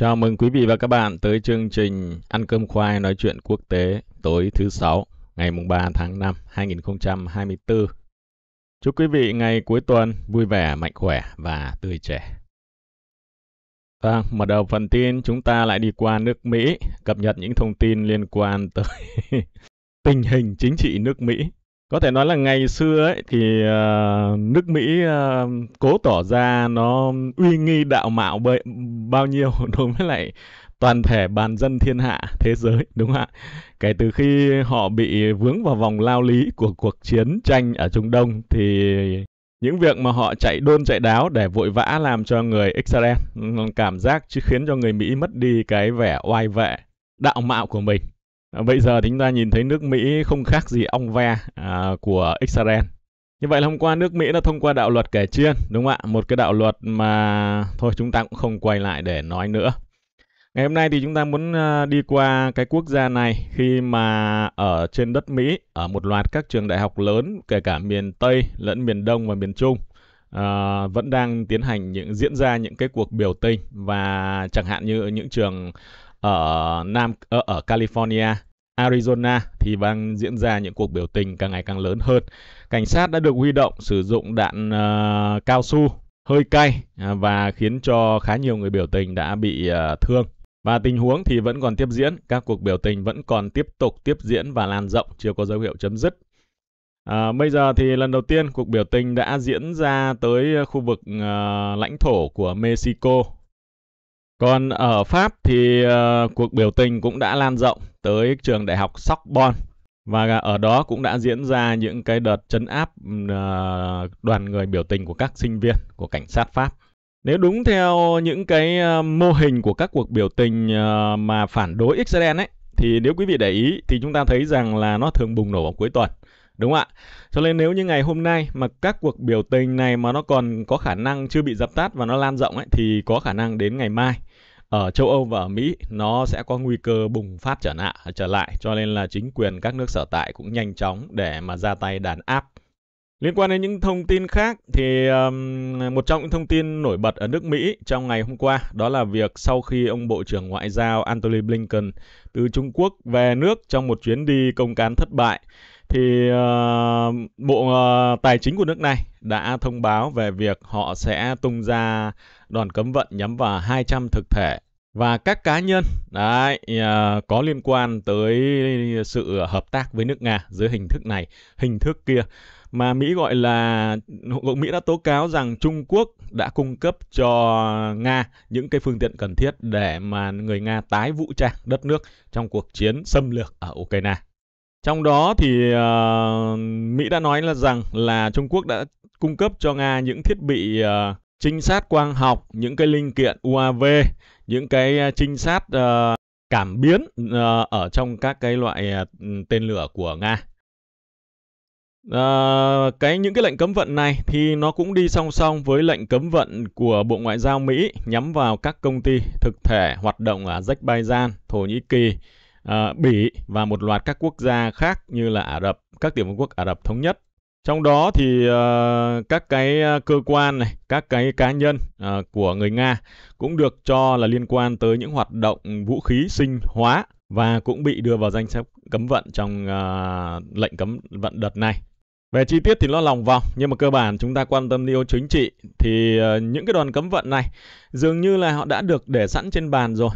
Chào mừng quý vị và các bạn tới chương trình Ăn cơm khoai nói chuyện quốc tế tối thứ Sáu, ngày 3 tháng 5, 2024. Chúc quý vị ngày cuối tuần vui vẻ, mạnh khỏe và tươi trẻ. Vâng, mở đầu phần tin chúng ta lại đi qua nước Mỹ, cập nhật những thông tin liên quan tới tình hình chính trị nước Mỹ có thể nói là ngày xưa ấy thì ờ, nước Mỹ, ờ, cố tỏ ra nó uy nghi đạo mạo bấy bao nhiêu đối với lại toàn thể bàn dân thiên hạ thế giới, đúng không ạ? Kể từ khi họ bị vướng vào vòng lao lý của cuộc chiến tranh ở Trung Đông thì những việc mà họ chạy đôn chạy đáo để vội vã làm cho người Israel, ừ, cảm giác chứ khiến cho người Mỹ mất đi cái vẻ oai vệ, đạo mạo của mình. À, bây giờ chúng ta nhìn thấy nước Mỹ không khác gì ong ve à, của Israel. Như vậy là hôm qua nước Mỹ đã thông qua đạo luật kể trên, đúng không ạ? Một cái đạo luật mà thôi chúng ta cũng không quay lại để nói nữa. Ngày hôm nay thì chúng ta muốn à, đi qua cái quốc gia này khi mà ở trên đất Mỹ, ở một loạt các trường đại học lớn kể cả miền Tây lẫn miền Đông và miền Trung à, vẫn đang tiến hành những diễn ra những cái cuộc biểu tình và chẳng hạn như những trường ở Nam ở, ờ, ở California, Arizona thì đang diễn ra những cuộc biểu tình càng ngày càng lớn hơn. Cảnh sát đã được huy động sử dụng đạn uh, cao su hơi cay à, và khiến cho khá nhiều người biểu tình đã bị uh, thương. Và tình huống thì vẫn còn tiếp diễn, các cuộc biểu tình vẫn còn tiếp tục tiếp diễn và lan rộng, chưa có dấu hiệu chấm dứt. À, bây giờ thì lần đầu tiên cuộc biểu tình đã diễn ra tới khu vực uh, lãnh thổ của Mexico còn ở Pháp thì uh, cuộc biểu tình cũng đã lan rộng tới trường đại học Sorbonne và ở đó cũng đã diễn ra những cái đợt chấn áp uh, đoàn người biểu tình của các sinh viên của cảnh sát Pháp. Nếu đúng theo những cái ờ, mô hình của các cuộc biểu tình uh, mà phản đối Israel ấy thì nếu quý vị để ý thì chúng ta thấy rằng là nó thường bùng nổ vào cuối tuần. Đúng không ạ? Cho nên nếu như ngày hôm nay mà các cuộc biểu tình này mà nó còn có khả năng chưa bị dập tắt và nó lan rộng ấy thì có khả năng đến ngày mai ở châu Âu và ở Mỹ nó sẽ có nguy cơ bùng phát trở lại trở lại cho nên là chính quyền các nước sở tại cũng nhanh chóng để mà ra tay đàn áp. Liên quan đến những thông tin khác thì um, một trong những thông tin nổi bật ở nước Mỹ trong ngày hôm qua đó là việc sau khi ông Bộ trưởng Ngoại giao Antony Blinken từ Trung Quốc về nước trong một chuyến đi công cán thất bại thì uh, Bộ uh, Tài chính của nước này đã thông báo về việc họ sẽ tung ra đòn cấm vận nhắm vào 200 thực thể và các cá nhân đấy uh, có liên quan tới sự hợp tác với nước Nga dưới hình thức này, hình thức kia mà Mỹ gọi là Hội Mỹ đã tố cáo rằng Trung Quốc đã cung cấp cho Nga những cái phương tiện cần thiết để mà người Nga tái vũ trang đất nước trong cuộc chiến xâm lược ở Ukraine. Trong đó thì uh, Mỹ đã nói là rằng là Trung Quốc đã cung cấp cho Nga những thiết bị uh, trinh sát quang học, những cái linh kiện UAV, những cái ờ, trinh sát uh, cảm biến uh, ở trong các cái loại tên lửa của Nga. À, cái những cái lệnh cấm vận này thì nó cũng đi song song với lệnh cấm vận của Bộ Ngoại giao Mỹ nhắm vào các công ty thực thể hoạt động ở Azerbaijan, Thổ Nhĩ Kỳ, Ờ, Bỉ và một loạt các quốc gia khác như là Ả Rập, các tiểu vương quốc Ả Rập thống nhất. Trong đó thì ờ, các cái ờ, cơ quan này, các cái cá nhân của người Nga cũng được cho là liên quan tới những hoạt động vũ khí sinh hóa và cũng bị đưa vào danh sách cấm vận trong lệnh cấm vận đợt này. Về chi tiết thì nó lòng vòng, nhưng mà cơ bản chúng ta quan tâm yếu chính trị thì những cái đoàn cấm vận này dường như là họ đã được để sẵn trên bàn rồi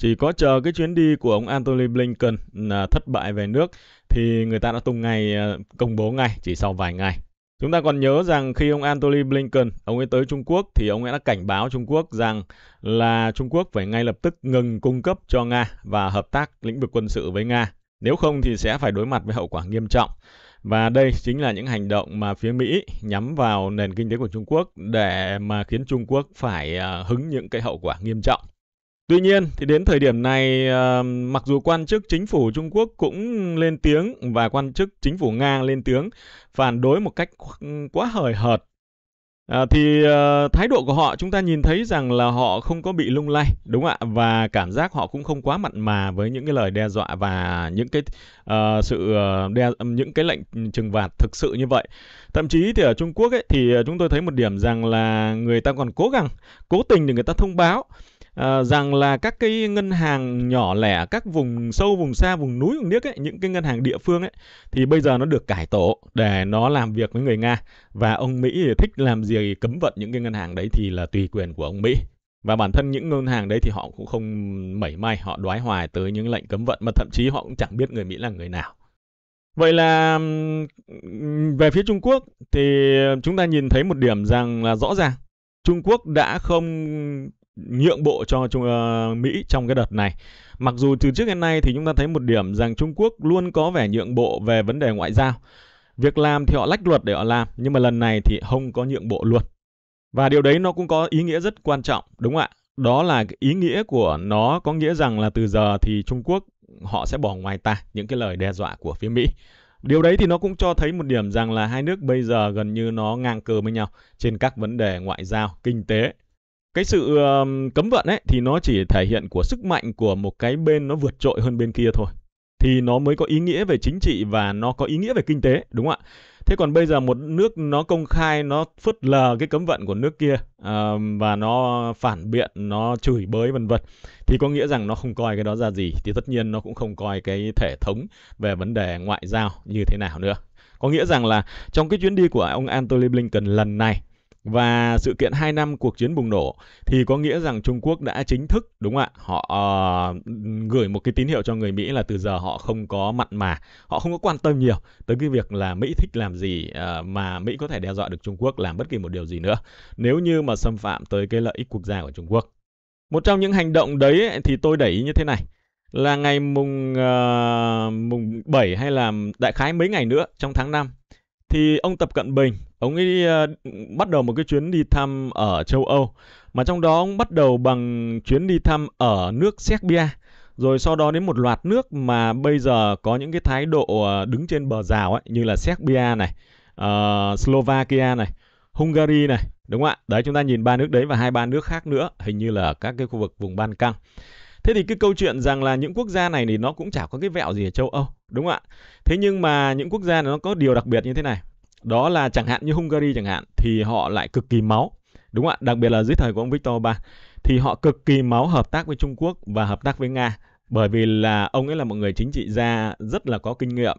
chỉ có chờ cái chuyến đi của ông Anthony Blinken là ừ, thất bại về nước thì người ta đã tung ngay à, công bố ngay chỉ sau vài ngày. Chúng ta còn nhớ rằng khi ông Anthony Blinken, ông ấy tới Trung Quốc thì ông ấy đã cảnh báo Trung Quốc rằng là Trung Quốc phải ngay lập tức ngừng cung cấp cho Nga và hợp tác lĩnh vực quân sự với Nga. Nếu không thì sẽ phải đối mặt với hậu quả nghiêm trọng. Và đây chính là những hành động mà phía Mỹ nhắm vào nền kinh tế của Trung Quốc để mà khiến Trung Quốc phải à, hứng những cái hậu quả nghiêm trọng. Tuy nhiên thì đến thời điểm này ờ, mặc dù quan chức chính phủ Trung Quốc cũng lên tiếng và quan chức chính phủ Nga lên tiếng phản đối một cách quá hời hợt à, thì ờ, thái độ của họ chúng ta nhìn thấy rằng là họ không có bị lung lay đúng ạ và cảm giác họ cũng không quá mặn mà với những cái lời đe dọa và những cái uh, sự đe những cái lệnh trừng phạt thực sự như vậy thậm chí thì ở Trung Quốc ấy, thì chúng tôi thấy một điểm rằng là người ta còn cố gắng cố tình để người ta thông báo Ờ, rằng là các cái ngân hàng nhỏ lẻ các vùng sâu vùng xa vùng núi vùng điếc ấy những cái ngân hàng địa phương ấy thì bây giờ nó được cải tổ để nó làm việc với người nga và ông mỹ thích làm gì cấm vận những cái ngân hàng đấy thì là tùy quyền của ông mỹ và bản thân những ngân hàng đấy thì họ cũng không mảy may họ đoái hoài tới những lệnh cấm vận mà thậm chí họ cũng chẳng biết người mỹ là người nào Vậy là về phía Trung Quốc thì chúng ta nhìn thấy một điểm rằng là rõ ràng Trung Quốc đã không nhượng bộ cho Trung, uh, Mỹ trong cái đợt này. Mặc dù từ trước đến nay thì chúng ta thấy một điểm rằng Trung Quốc luôn có vẻ nhượng bộ về vấn đề ngoại giao. Việc làm thì họ lách luật để họ làm, nhưng mà lần này thì không có nhượng bộ luôn. Và điều đấy nó cũng có ý nghĩa rất quan trọng, đúng không ạ? Đó là ý nghĩa của nó có nghĩa rằng là từ giờ thì Trung Quốc họ sẽ bỏ ngoài ta những cái lời đe dọa của phía Mỹ. Điều đấy thì nó cũng cho thấy một điểm rằng là hai nước bây giờ gần như nó ngang cờ với nhau trên các vấn đề ngoại giao, kinh tế cái sự uh, cấm vận ấy thì nó chỉ thể hiện của sức mạnh của một cái bên nó vượt trội hơn bên kia thôi thì nó mới có ý nghĩa về chính trị và nó có ý nghĩa về kinh tế đúng không ạ thế còn bây giờ một nước nó công khai nó phớt lờ cái cấm vận của nước kia uh, và nó phản biện nó chửi bới vân vân thì có nghĩa rằng nó không coi cái đó ra gì thì tất nhiên nó cũng không coi cái thể thống về vấn đề ngoại giao như thế nào nữa có nghĩa rằng là trong cái chuyến đi của ông Antony Blinken lần này và sự kiện 2 năm cuộc chiến bùng nổ thì có nghĩa rằng Trung Quốc đã chính thức đúng không ạ? Họ uh, gửi một cái tín hiệu cho người Mỹ là từ giờ họ không có mặn mà, họ không có quan tâm nhiều tới cái việc là Mỹ thích làm gì uh, mà Mỹ có thể đe dọa được Trung Quốc làm bất kỳ một điều gì nữa nếu như mà xâm phạm tới cái lợi ích quốc gia của Trung Quốc. Một trong những hành động đấy ấy, thì tôi đẩy như thế này là ngày mùng uh, mùng 7 hay là đại khái mấy ngày nữa trong tháng 5 thì ông Tập Cận Bình Ông ấy uh, bắt đầu một cái chuyến đi thăm ở châu Âu, mà trong đó ông bắt đầu bằng chuyến đi thăm ở nước Serbia, rồi sau đó đến một loạt nước mà bây giờ có những cái thái độ ờ, đứng trên bờ rào ấy, như là Serbia này, uh, Slovakia này, Hungary này, đúng không ạ? Đấy chúng ta nhìn ba nước đấy và hai ba nước khác nữa, hình như là các cái khu vực vùng Ban Căng. Thế thì cái câu chuyện rằng là những quốc gia này thì nó cũng chả có cái vẹo gì ở châu Âu, đúng không ạ? Thế nhưng mà những quốc gia này nó có điều đặc biệt như thế này đó là chẳng hạn như Hungary chẳng hạn thì họ lại cực kỳ máu đúng không ạ đặc biệt là dưới thời của ông Victor ba thì họ cực kỳ máu hợp tác với Trung Quốc và hợp tác với Nga bởi vì là ông ấy là một người chính trị gia rất là có kinh nghiệm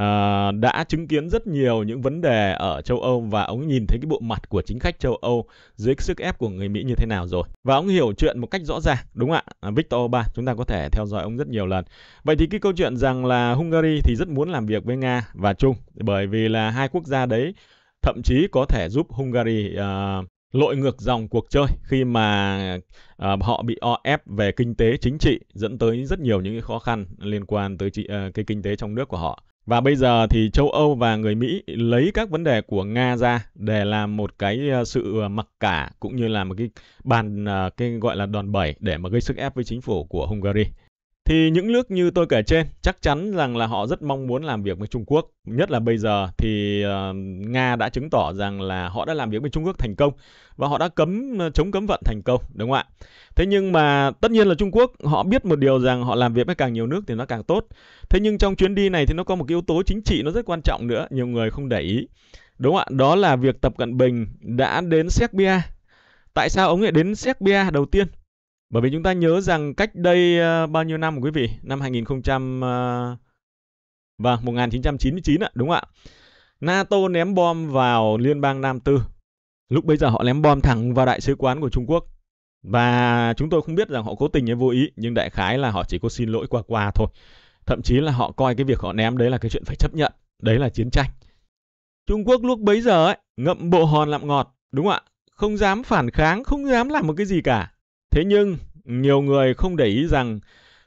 Ờ, đã chứng kiến rất nhiều những vấn đề ở châu Âu và ông nhìn thấy cái bộ mặt của chính khách châu Âu dưới sức ép của người Mỹ như thế nào rồi và ông hiểu chuyện một cách rõ ràng đúng không ạ à, Victor Orbán chúng ta có thể theo dõi ông rất nhiều lần vậy thì cái câu chuyện rằng là Hungary thì rất muốn làm việc với Nga và Trung bởi vì là hai quốc gia đấy thậm chí có thể giúp Hungary uh, lội ngược dòng cuộc chơi khi mà uh, họ bị o ép về kinh tế chính trị dẫn tới rất nhiều những khó khăn liên quan tới chị, uh, cái kinh tế trong nước của họ. Và bây giờ thì châu Âu và người Mỹ lấy các vấn đề của Nga ra để làm một cái ờ, sự ờ, mặc cả cũng như là một cái bàn ờ, cái gọi là đòn bẩy để mà gây sức ép với chính phủ của Hungary thì những nước như tôi kể trên chắc chắn rằng là họ rất mong muốn làm việc với Trung Quốc. Nhất là bây giờ thì uh, Nga đã chứng tỏ rằng là họ đã làm việc với Trung Quốc thành công và họ đã cấm ờ, chống cấm vận thành công, đúng không ạ? Thế nhưng mà tất nhiên là Trung Quốc họ biết một điều rằng họ làm việc với càng nhiều nước thì nó càng tốt. Thế nhưng trong chuyến đi này thì nó có một cái yếu tố chính trị nó rất quan trọng nữa, nhiều người không để ý. Đúng không ạ? Đó là việc Tập Cận Bình đã đến Serbia. Tại sao ông lại đến Serbia đầu tiên? Bởi vì chúng ta nhớ rằng cách đây uh, bao nhiêu năm quý vị? Năm 2000 uh, và 1999 ạ, đúng ạ? NATO ném bom vào Liên bang Nam Tư. Lúc bây giờ họ ném bom thẳng vào đại sứ quán của Trung Quốc. Và chúng tôi không biết rằng họ cố tình hay vô ý, nhưng đại khái là họ chỉ có xin lỗi qua qua thôi. Thậm chí là họ coi cái việc họ ném đấy là cái chuyện phải chấp nhận, đấy là chiến tranh. Trung Quốc lúc bấy giờ ấy, ngậm bộ hòn lặm ngọt, đúng không ạ? Không dám phản kháng, không dám làm một cái gì cả. Thế nhưng, nhiều người không để ý rằng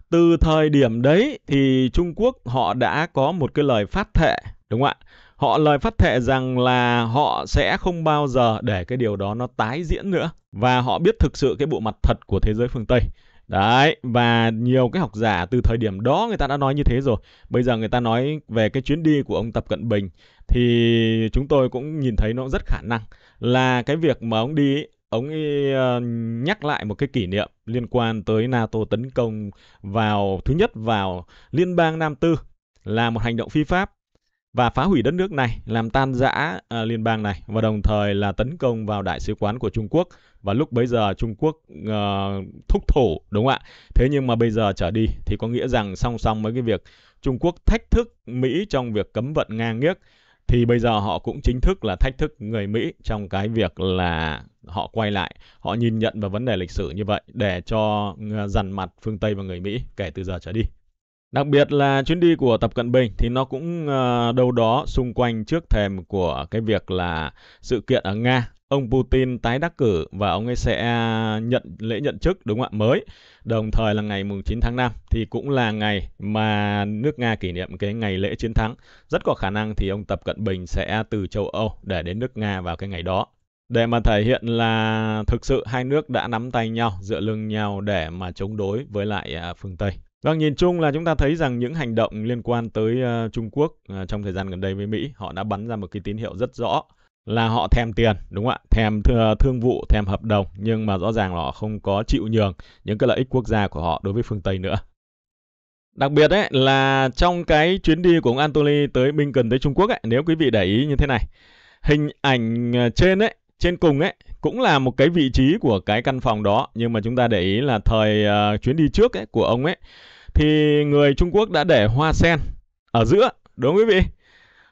từ thời điểm đấy thì Trung Quốc họ đã có một cái lời phát thệ, đúng không ạ? Họ lời phát thệ rằng là họ sẽ không bao giờ để cái điều đó nó tái diễn nữa và họ biết thực sự cái bộ mặt thật của thế giới phương Tây. Đấy, và nhiều cái học giả từ thời điểm đó người ta đã nói như thế rồi. Bây giờ người ta nói về cái chuyến đi của ông Tập Cận Bình thì chúng tôi cũng nhìn thấy nó rất khả năng là cái việc mà ông đi ông ấy ờ, nhắc lại một cái kỷ niệm liên quan tới NATO tấn công vào thứ nhất vào liên bang Nam Tư là một hành động phi pháp và phá hủy đất nước này, làm tan rã à, liên bang này và đồng thời là tấn công vào đại sứ quán của Trung Quốc và lúc bấy giờ Trung Quốc uh, thúc thổ đúng không ạ? Thế nhưng mà bây giờ trở đi thì có nghĩa rằng song song với cái việc Trung Quốc thách thức Mỹ trong việc cấm vận ngang nghiếc thì bây giờ họ cũng chính thức là thách thức người Mỹ trong cái việc là họ quay lại, họ nhìn nhận vào vấn đề lịch sử như vậy để cho ờ, dằn mặt phương Tây và người Mỹ kể từ giờ trở đi. Đặc biệt là chuyến đi của Tập Cận Bình thì nó cũng ờ, đâu đó xung quanh trước thềm của cái việc là sự kiện ở Nga ông Putin tái đắc cử và ông ấy sẽ nhận lễ nhận chức đúng không ạ mới đồng thời là ngày mùng 9 tháng 5 thì cũng là ngày mà nước Nga kỷ niệm cái ngày lễ chiến thắng rất có khả năng thì ông Tập Cận Bình sẽ từ châu Âu để đến nước Nga vào cái ngày đó để mà thể hiện là thực sự hai nước đã nắm tay nhau, dựa lưng nhau để mà chống đối với lại à, phương Tây. Vâng, nhìn chung là chúng ta thấy rằng những hành động liên quan tới ờ, Trung Quốc ờ, trong thời gian gần đây với Mỹ, họ đã bắn ra một cái tín hiệu rất rõ là họ thèm tiền, đúng không ạ? Thèm ờ, thương vụ, thèm hợp đồng, nhưng mà rõ ràng là họ không có chịu nhường những cái lợi ích quốc gia của họ đối với phương Tây nữa. Đặc biệt ấy là trong cái chuyến đi của ông Antony tới Blinken tới Trung Quốc ấy, nếu quý vị để ý như thế này, hình ảnh trên ấy trên cùng ấy cũng là một cái vị trí của cái căn phòng đó nhưng mà chúng ta để ý là thời uh, chuyến đi trước ấy của ông ấy thì người Trung Quốc đã để hoa sen ở giữa đúng không quý vị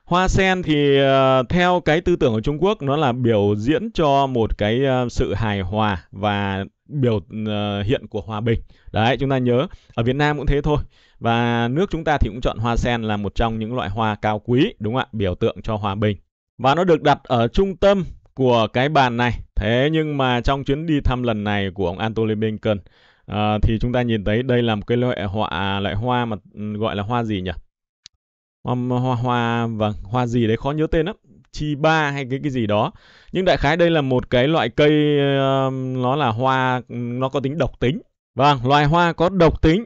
hoa sen thì uh, theo cái tư tưởng của Trung Quốc nó là biểu diễn cho một cái uh, sự hài hòa và biểu uh, hiện của hòa bình đấy chúng ta nhớ ở Việt Nam cũng thế thôi và nước chúng ta thì cũng chọn hoa sen là một trong những loại hoa cao quý đúng không ạ biểu tượng cho hòa bình và nó được đặt ở trung tâm của cái bàn này. Thế nhưng mà trong chuyến đi thăm lần này của ông Anthony Blinken à, thì chúng ta nhìn thấy đây là một cái loại họa loại hoa mà ừ, gọi là hoa gì nhỉ? Hoa hoa hoa vâng, hoa gì đấy khó nhớ tên lắm. Chiba hay cái cái gì đó. Nhưng đại khái đây là một cái loại cây uh, nó là hoa ừ, nó có tính độc tính. Vâng, loài hoa có độc tính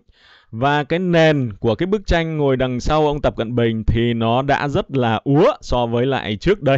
và cái nền của cái bức tranh ngồi đằng sau ông Tập Cận Bình thì nó đã rất là úa so với lại trước đây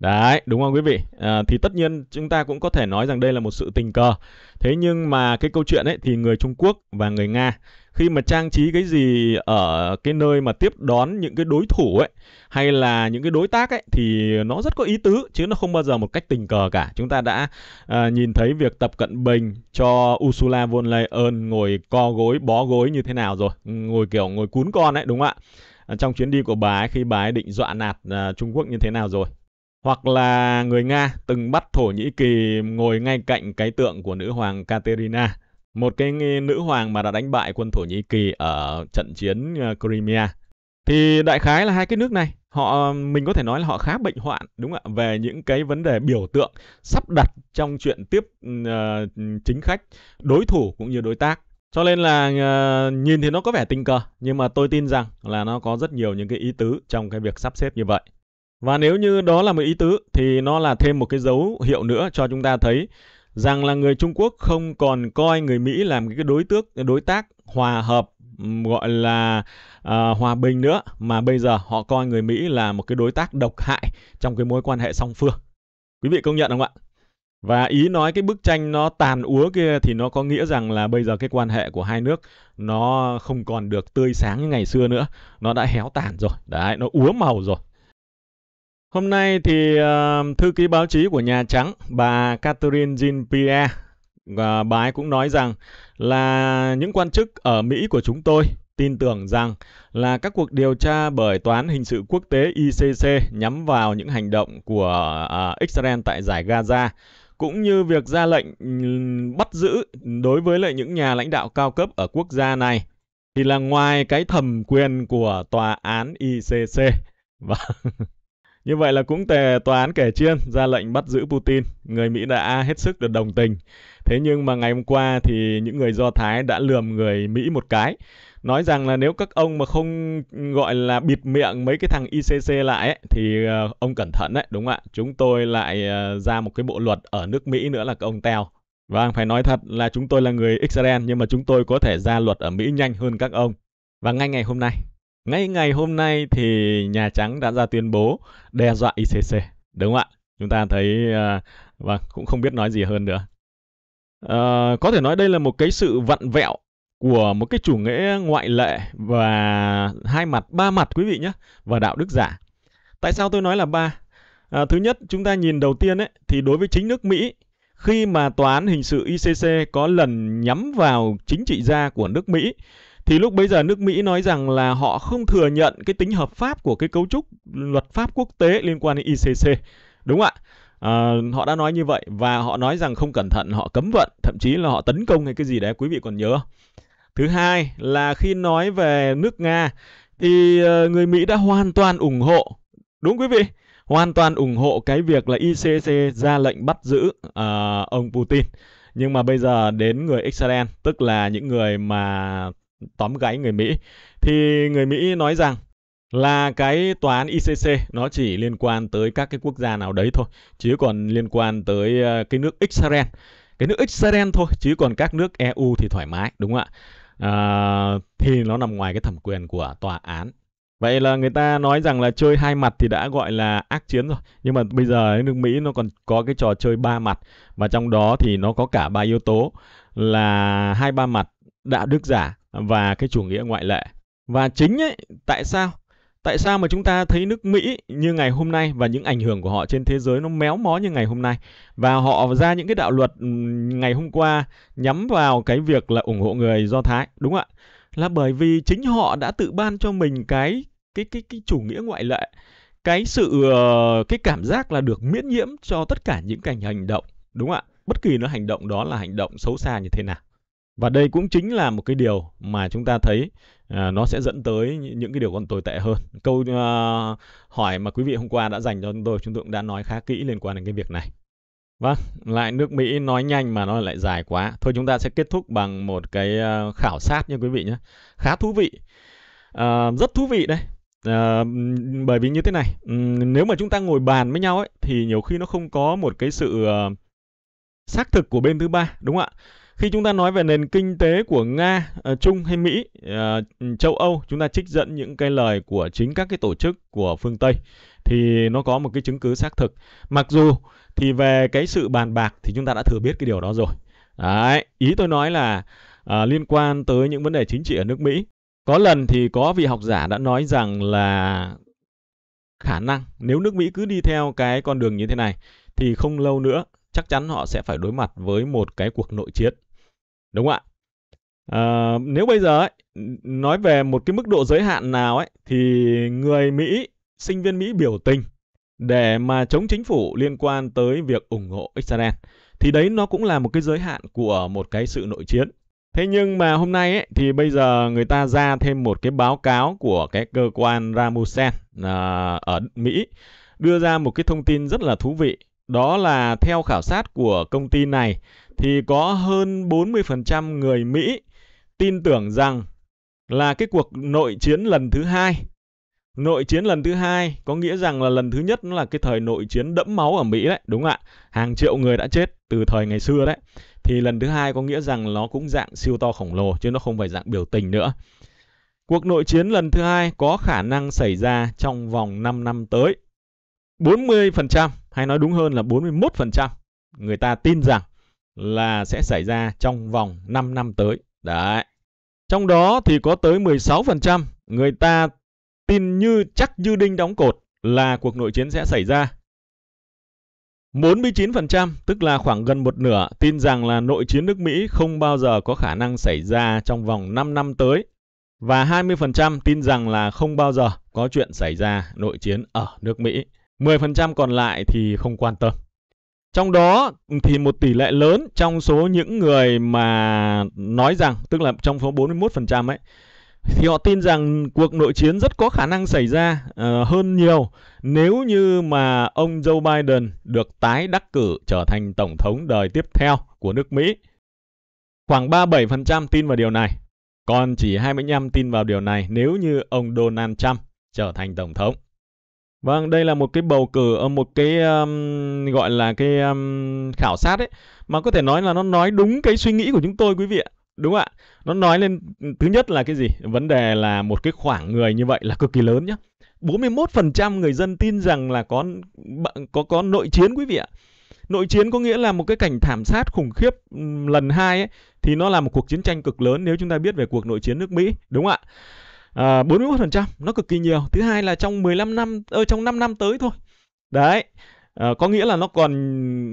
Đấy, đúng không quý vị? À, thì tất nhiên chúng ta cũng có thể nói rằng đây là một sự tình cờ. Thế nhưng mà cái câu chuyện ấy thì người Trung Quốc và người Nga khi mà trang trí cái gì ở cái nơi mà tiếp đón những cái đối thủ ấy hay là những cái đối tác ấy thì nó rất có ý tứ chứ nó không bao giờ một cách tình cờ cả. Chúng ta đã à, nhìn thấy việc Tập Cận Bình cho Ursula von Leyen ngồi co gối bó gối như thế nào rồi, ngồi kiểu ngồi cún con ấy đúng không ạ? Ờ, trong chuyến đi của bà ấy khi bà ấy định dọa nạt uh, Trung Quốc như thế nào rồi hoặc là người Nga từng bắt Thổ Nhĩ Kỳ ngồi ngay cạnh cái tượng của nữ hoàng Katerina, một cái nữ hoàng mà đã đánh bại quân Thổ Nhĩ Kỳ ở trận chiến ờ, Crimea. Thì đại khái là hai cái nước này, họ mình có thể nói là họ khá bệnh hoạn đúng không ạ về những cái vấn đề biểu tượng sắp đặt trong chuyện tiếp uh, chính khách, đối thủ cũng như đối tác. Cho nên là uh, nhìn thì nó có vẻ tình cờ nhưng mà tôi tin rằng là nó có rất nhiều những cái ý tứ trong cái việc sắp xếp như vậy. Và nếu như đó là một ý tứ thì nó là thêm một cái dấu hiệu nữa cho chúng ta thấy rằng là người Trung Quốc không còn coi người Mỹ làm cái đối tước đối tác hòa hợp gọi là uh, hòa bình nữa mà bây giờ họ coi người Mỹ là một cái đối tác độc hại trong cái mối quan hệ song phương. Quý vị công nhận không ạ? Và ý nói cái bức tranh nó tàn úa kia thì nó có nghĩa rằng là bây giờ cái quan hệ của hai nước nó không còn được tươi sáng như ngày xưa nữa, nó đã héo tàn rồi. Đấy, nó úa màu rồi. Hôm nay thì uh, thư ký báo chí của Nhà Trắng, bà Catherine Jean-Pierre, và ờ, bà ấy cũng nói rằng là những quan chức ở Mỹ của chúng tôi tin tưởng rằng là các cuộc điều tra bởi Tòa án Hình sự Quốc tế ICC nhắm vào những hành động của ờ, Israel tại giải Gaza cũng như việc ra lệnh bắt giữ đối với lại những nhà lãnh đạo cao cấp ở quốc gia này thì là ngoài cái thẩm quyền của tòa án ICC. Và vâng. Như vậy là cũng tề tòa án kể trên ra lệnh bắt giữ Putin, người Mỹ đã hết sức được đồng tình. Thế nhưng mà ngày hôm qua thì những người Do Thái đã lườm người Mỹ một cái, nói rằng là nếu các ông mà không gọi là bịt miệng mấy cái thằng ICC lại ấy, thì ờ, ông cẩn thận đấy, đúng không ạ? Chúng tôi lại ờ, ra một cái bộ luật ở nước Mỹ nữa là các ông teo. Vâng, phải nói thật là chúng tôi là người Israel nhưng mà chúng tôi có thể ra luật ở Mỹ nhanh hơn các ông. Và ngay ngày hôm nay, ngay ngày hôm nay thì Nhà Trắng đã ra tuyên bố đe dọa ICC, đúng không ạ? Chúng ta thấy, uh, vâng, cũng không biết nói gì hơn nữa. Uh, có thể nói đây là một cái sự vặn vẹo của một cái chủ nghĩa ngoại lệ và hai mặt, ba mặt quý vị nhé, và đạo đức giả. Tại sao tôi nói là ba? À, thứ nhất, chúng ta nhìn đầu tiên ấy, thì đối với chính nước Mỹ, khi mà tòa án hình sự ICC có lần nhắm vào chính trị gia của nước Mỹ thì lúc bây giờ nước Mỹ nói rằng là họ không thừa nhận cái tính hợp pháp của cái cấu trúc luật pháp quốc tế liên quan đến ICC. Đúng ạ. À, họ đã nói như vậy và họ nói rằng không cẩn thận họ cấm vận, thậm chí là họ tấn công hay cái gì đấy quý vị còn nhớ không? Thứ hai là khi nói về nước Nga thì ờ, người Mỹ đã hoàn toàn ủng hộ. Đúng quý vị? Hoàn toàn ủng hộ cái việc là ICC ra lệnh bắt giữ uh, ông Putin. Nhưng mà bây giờ đến người Israel, tức là những người mà tóm gáy người Mỹ thì người Mỹ nói rằng là cái tòa án ICC nó chỉ liên quan tới các cái quốc gia nào đấy thôi chứ còn liên quan tới ờ, cái nước Israel cái nước Israel thôi chứ còn các nước EU thì thoải mái đúng không ạ à, thì nó nằm ngoài cái thẩm quyền của tòa án Vậy là người ta nói rằng là chơi hai mặt thì đã gọi là ác chiến rồi. Nhưng mà bây giờ nước Mỹ nó còn có cái trò chơi ba mặt và trong đó thì nó có cả ba yếu tố là hai ba mặt đạo đức giả, và cái chủ nghĩa ngoại lệ. Và chính ấy, tại sao? Tại sao mà chúng ta thấy nước Mỹ như ngày hôm nay và những ảnh hưởng của họ trên thế giới nó méo mó như ngày hôm nay và họ ra những cái đạo luật ừ, ngày hôm qua nhắm vào cái việc là ủng hộ người Do Thái, đúng không ạ? Là bởi vì chính họ đã tự ban cho mình cái cái cái cái chủ nghĩa ngoại lệ, cái sự ờ, cái cảm giác là được miễn nhiễm cho tất cả những cái hành động, đúng không ạ? Bất kỳ nó hành động đó là hành động xấu xa như thế nào. Và đây cũng chính là một cái điều mà chúng ta thấy à, nó sẽ dẫn tới những cái điều còn tồi tệ hơn. Câu à, hỏi mà quý vị hôm qua đã dành cho chúng tôi, chúng tôi cũng đã nói khá kỹ liên quan đến cái việc này. Vâng, lại nước Mỹ nói nhanh mà nó lại dài quá. Thôi chúng ta sẽ kết thúc bằng một cái à, khảo sát nha quý vị nhé. Khá thú vị. À, rất thú vị đấy. À, bởi vì như thế này, nếu mà chúng ta ngồi bàn với nhau ấy thì nhiều khi nó không có một cái sự à, xác thực của bên thứ ba, đúng không ạ? Khi chúng ta nói về nền kinh tế của Nga, ờ, Trung hay Mỹ, ờ, châu Âu, chúng ta trích dẫn những cái lời của chính các cái tổ chức của phương Tây thì nó có một cái chứng cứ xác thực. Mặc dù thì về cái sự bàn bạc thì chúng ta đã thừa biết cái điều đó rồi. Đấy, ý tôi nói là uh, liên quan tới những vấn đề chính trị ở nước Mỹ. Có lần thì có vị học giả đã nói rằng là khả năng nếu nước Mỹ cứ đi theo cái con đường như thế này thì không lâu nữa chắc chắn họ sẽ phải đối mặt với một cái cuộc nội chiến Đúng ạ. À, nếu bây giờ ấy, nói về một cái mức độ giới hạn nào ấy thì người Mỹ, sinh viên Mỹ biểu tình để mà chống chính phủ liên quan tới việc ủng hộ Israel thì đấy nó cũng là một cái giới hạn của một cái sự nội chiến. Thế nhưng mà hôm nay ấy, thì bây giờ người ta ra thêm một cái báo cáo của cái cơ quan Ramusen à, ờ, ở Mỹ đưa ra một cái thông tin rất là thú vị. Đó là theo khảo sát của công ty này thì có hơn 40% người Mỹ tin tưởng rằng là cái cuộc nội chiến lần thứ hai. Nội chiến lần thứ hai có nghĩa rằng là lần thứ nhất nó là cái thời nội chiến đẫm máu ở Mỹ đấy, đúng không ạ? Hàng triệu người đã chết từ thời ngày xưa đấy. Thì lần thứ hai có nghĩa rằng nó cũng dạng siêu to khổng lồ chứ nó không phải dạng biểu tình nữa. Cuộc nội chiến lần thứ hai có khả năng xảy ra trong vòng 5 năm tới. 40% hay nói đúng hơn là 41% người ta tin rằng là sẽ xảy ra trong vòng 5 năm tới. Đấy. Trong đó thì có tới 16% người ta tin như chắc như đinh đóng cột là cuộc nội chiến sẽ xảy ra. 49%, tức là khoảng gần một nửa, tin rằng là nội chiến nước Mỹ không bao giờ có khả năng xảy ra trong vòng 5 năm tới. Và 20% tin rằng là không bao giờ có chuyện xảy ra nội chiến ở nước Mỹ. 10% còn lại thì không quan tâm. Trong đó thì một tỷ lệ lớn trong số những người mà nói rằng, tức là trong số 41% ấy, thì họ tin rằng cuộc nội chiến rất có khả năng xảy ra uh, hơn nhiều nếu như mà ông Joe Biden được tái đắc cử trở thành tổng thống đời tiếp theo của nước Mỹ. Khoảng 37% tin vào điều này, còn chỉ 25 tin vào điều này nếu như ông Donald Trump trở thành tổng thống. Vâng, đây là một cái bầu cử ờ, một cái um, gọi là cái um, khảo sát ấy mà có thể nói là nó nói đúng cái suy nghĩ của chúng tôi quý vị ạ. Đúng ạ. Nó nói lên thứ nhất là cái gì? Vấn đề là một cái khoảng người như vậy là cực kỳ lớn nhá. 41% người dân tin rằng là có có có nội chiến quý vị ạ. Nội chiến có nghĩa là một cái cảnh thảm sát khủng khiếp lần hai ấy thì nó là một cuộc chiến tranh cực lớn nếu chúng ta biết về cuộc nội chiến nước Mỹ, đúng ạ? à, 41% nó cực kỳ nhiều thứ hai là trong 15 năm ơ trong 5 năm tới thôi đấy à, có nghĩa là nó còn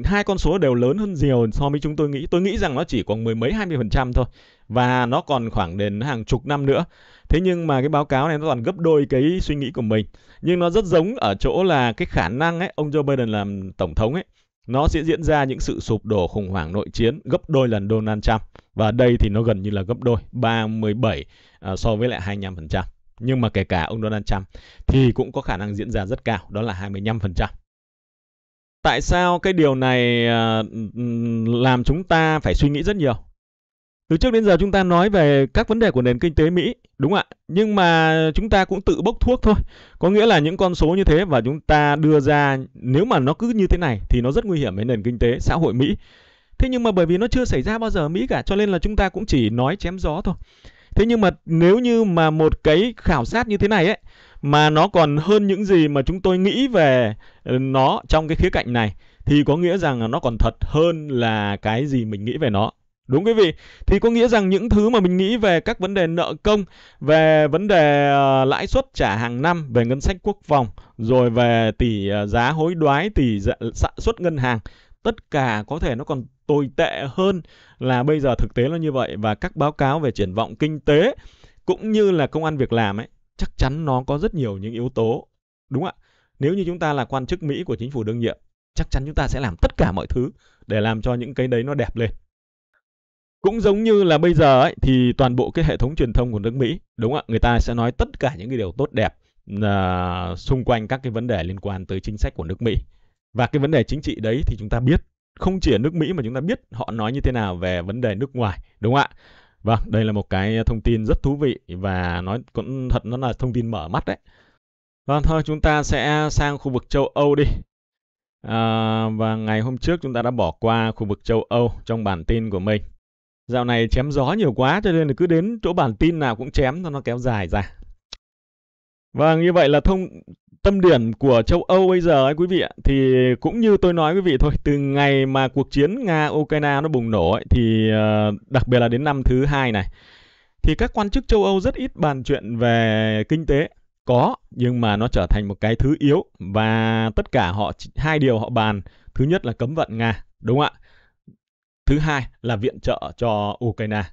hai con số đều lớn hơn nhiều so với chúng tôi nghĩ tôi nghĩ rằng nó chỉ còn mười mấy 20 phần trăm thôi và nó còn khoảng đến hàng chục năm nữa thế nhưng mà cái báo cáo này nó toàn gấp đôi cái suy nghĩ của mình nhưng nó rất giống ở chỗ là cái khả năng ấy ông Joe Biden làm tổng thống ấy nó sẽ diễn ra những sự sụp đổ khủng hoảng nội chiến gấp đôi lần Donald Trump và đây thì nó gần như là gấp đôi 37 uh, à, so với lại 25%. Nhưng mà kể cả ông Donald Trump thì cũng có khả năng diễn ra rất cao, đó là 25%. Tại sao cái điều này uh, làm chúng ta phải suy nghĩ rất nhiều? từ trước đến giờ chúng ta nói về các vấn đề của nền kinh tế Mỹ, đúng không ạ? Nhưng mà chúng ta cũng tự bốc thuốc thôi. Có nghĩa là những con số như thế và chúng ta đưa ra nếu mà nó cứ như thế này thì nó rất nguy hiểm với nền kinh tế xã hội Mỹ. Thế nhưng mà bởi vì nó chưa xảy ra bao giờ ở Mỹ cả cho nên là chúng ta cũng chỉ nói chém gió thôi. Thế nhưng mà nếu như mà một cái khảo sát như thế này ấy mà nó còn hơn những gì mà chúng tôi nghĩ về ừ, nó trong cái khía cạnh này thì có nghĩa rằng nó còn thật hơn là cái gì mình nghĩ về nó Đúng quý vị, thì có nghĩa rằng những thứ mà mình nghĩ về các vấn đề nợ công, về vấn đề uh, lãi suất trả hàng năm, về ngân sách quốc phòng, rồi về tỷ uh, giá hối đoái, tỷ sản xuất ngân hàng, tất cả có thể nó còn tồi tệ hơn là bây giờ thực tế là như vậy và các báo cáo về triển vọng kinh tế cũng như là công an việc làm ấy chắc chắn nó có rất nhiều những yếu tố đúng ạ nếu như chúng ta là quan chức mỹ của chính phủ đương nhiệm chắc chắn chúng ta sẽ làm tất cả mọi thứ để làm cho những cái đấy nó đẹp lên cũng giống như là bây giờ ấy thì toàn bộ cái hệ thống truyền thông của nước Mỹ đúng không ạ người ta sẽ nói tất cả những cái điều tốt đẹp uh, xung quanh các cái vấn đề liên quan tới chính sách của nước Mỹ và cái vấn đề chính trị đấy thì chúng ta biết không chỉ ở nước Mỹ mà chúng ta biết họ nói như thế nào về vấn đề nước ngoài đúng không ạ vâng đây là một cái thông tin rất thú vị và nói cũng thật nó là thông tin mở mắt đấy vâng thôi chúng ta sẽ sang khu vực châu Âu đi À, và ngày hôm trước chúng ta đã bỏ qua khu vực châu Âu trong bản tin của mình Dạo này chém gió nhiều quá cho nên là cứ đến chỗ bản tin nào cũng chém cho nó kéo dài ra. Vâng, như vậy là thông tâm điểm của châu Âu bây giờ ấy quý vị ạ thì cũng như tôi nói quý vị thôi từ ngày mà cuộc chiến Nga Ukraine nó bùng nổ ấy, thì ờ, đặc biệt là đến năm thứ hai này thì các quan chức châu Âu rất ít bàn chuyện về kinh tế có nhưng mà nó trở thành một cái thứ yếu và tất cả họ hai điều họ bàn thứ nhất là cấm vận Nga đúng không ạ Thứ hai là viện trợ cho Ukraine.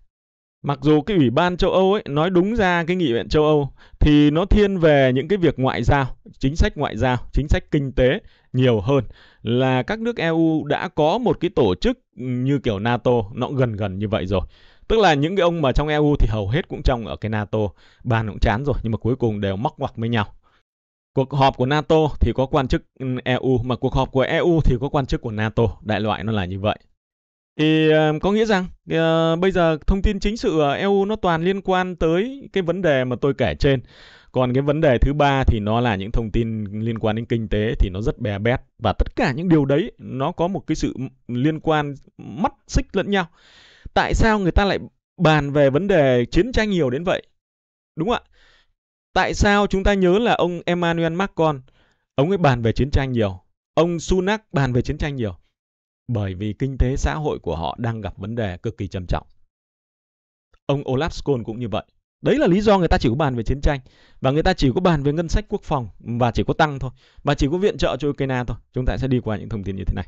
Mặc dù cái Ủy ban châu Âu ấy nói đúng ra cái nghị viện châu Âu thì nó thiên về những cái việc ngoại giao, chính sách ngoại giao, chính sách kinh tế nhiều hơn là các nước EU đã có một cái tổ chức như kiểu NATO nó gần gần như vậy rồi. Tức là những cái ông mà trong EU thì hầu hết cũng trong ở cái NATO, bàn cũng chán rồi nhưng mà cuối cùng đều móc ngoặc với nhau. Cuộc họp của NATO thì có quan chức EU mà cuộc họp của EU thì có quan chức của NATO, đại loại nó là như vậy thì ờ, có nghĩa rằng uh, bây giờ thông tin chính sự ở EU nó toàn liên quan tới cái vấn đề mà tôi kể trên. Còn cái vấn đề thứ ba thì nó là những thông tin liên quan đến kinh tế thì nó rất bè bét và tất cả những điều đấy nó có một cái sự liên quan mắt xích lẫn nhau. Tại sao người ta lại bàn về vấn đề chiến tranh nhiều đến vậy? Đúng không ạ? Tại sao chúng ta nhớ là ông Emmanuel Macron ông ấy bàn về chiến tranh nhiều, ông Sunak bàn về chiến tranh nhiều bởi vì kinh tế xã hội của họ đang gặp vấn đề cực kỳ trầm trọng. Ông Olaf Scholz cũng như vậy. Đấy là lý do người ta chỉ có bàn về chiến tranh và người ta chỉ có bàn về ngân sách quốc phòng và chỉ có tăng thôi và chỉ có viện trợ cho Ukraine thôi. Chúng ta sẽ đi qua những thông tin như thế này.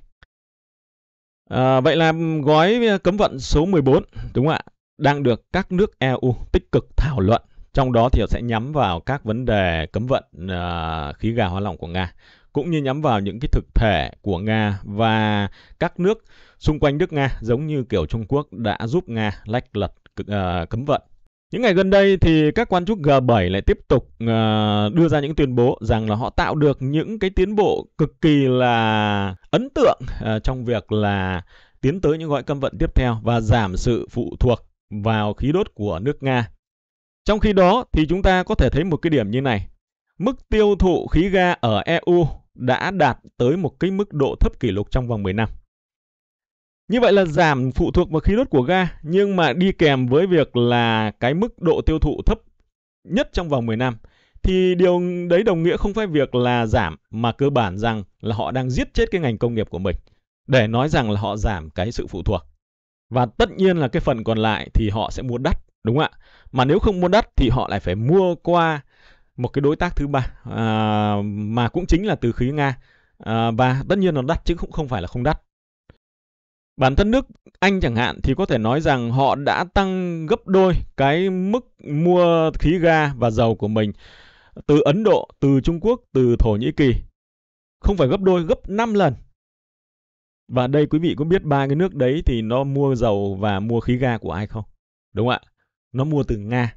À, vậy là gói cấm vận số 14 đúng không ạ? Đang được các nước EU tích cực thảo luận. Trong đó thì họ sẽ nhắm vào các vấn đề cấm vận uh, khí gà hóa lỏng của Nga cũng như nhắm vào những cái thực thể của Nga và các nước xung quanh nước Nga giống như kiểu Trung Quốc đã giúp Nga lách lật ờ, cấm vận. Những ngày gần đây thì các quan chức G7 lại tiếp tục ờ, đưa ra những tuyên bố rằng là họ tạo được những cái tiến bộ cực kỳ là ấn tượng ờ, trong việc là tiến tới những gói cấm vận tiếp theo và giảm sự phụ thuộc vào khí đốt của nước Nga. Trong khi đó thì chúng ta có thể thấy một cái điểm như này. Mức tiêu thụ khí ga ở EU đã đạt tới một cái mức độ thấp kỷ lục trong vòng 10 năm. Như vậy là giảm phụ thuộc vào khí đốt của ga, nhưng mà đi kèm với việc là cái mức độ tiêu thụ thấp nhất trong vòng 10 năm thì điều đấy đồng nghĩa không phải việc là giảm mà cơ bản rằng là họ đang giết chết cái ngành công nghiệp của mình để nói rằng là họ giảm cái sự phụ thuộc. Và tất nhiên là cái phần còn lại thì họ sẽ mua đắt, đúng không ạ? Mà nếu không mua đắt thì họ lại phải mua qua một cái đối tác thứ ba à, mà cũng chính là từ khí Nga à, và tất nhiên nó đắt chứ cũng không phải là không đắt. Bản thân nước Anh chẳng hạn thì có thể nói rằng họ đã tăng gấp đôi cái mức mua khí ga và dầu của mình từ Ấn Độ, từ Trung Quốc, từ Thổ Nhĩ Kỳ. Không phải gấp đôi, gấp 5 lần. Và đây quý vị có biết ba cái nước đấy thì nó mua dầu và mua khí ga của ai không? Đúng không ạ? Nó mua từ Nga.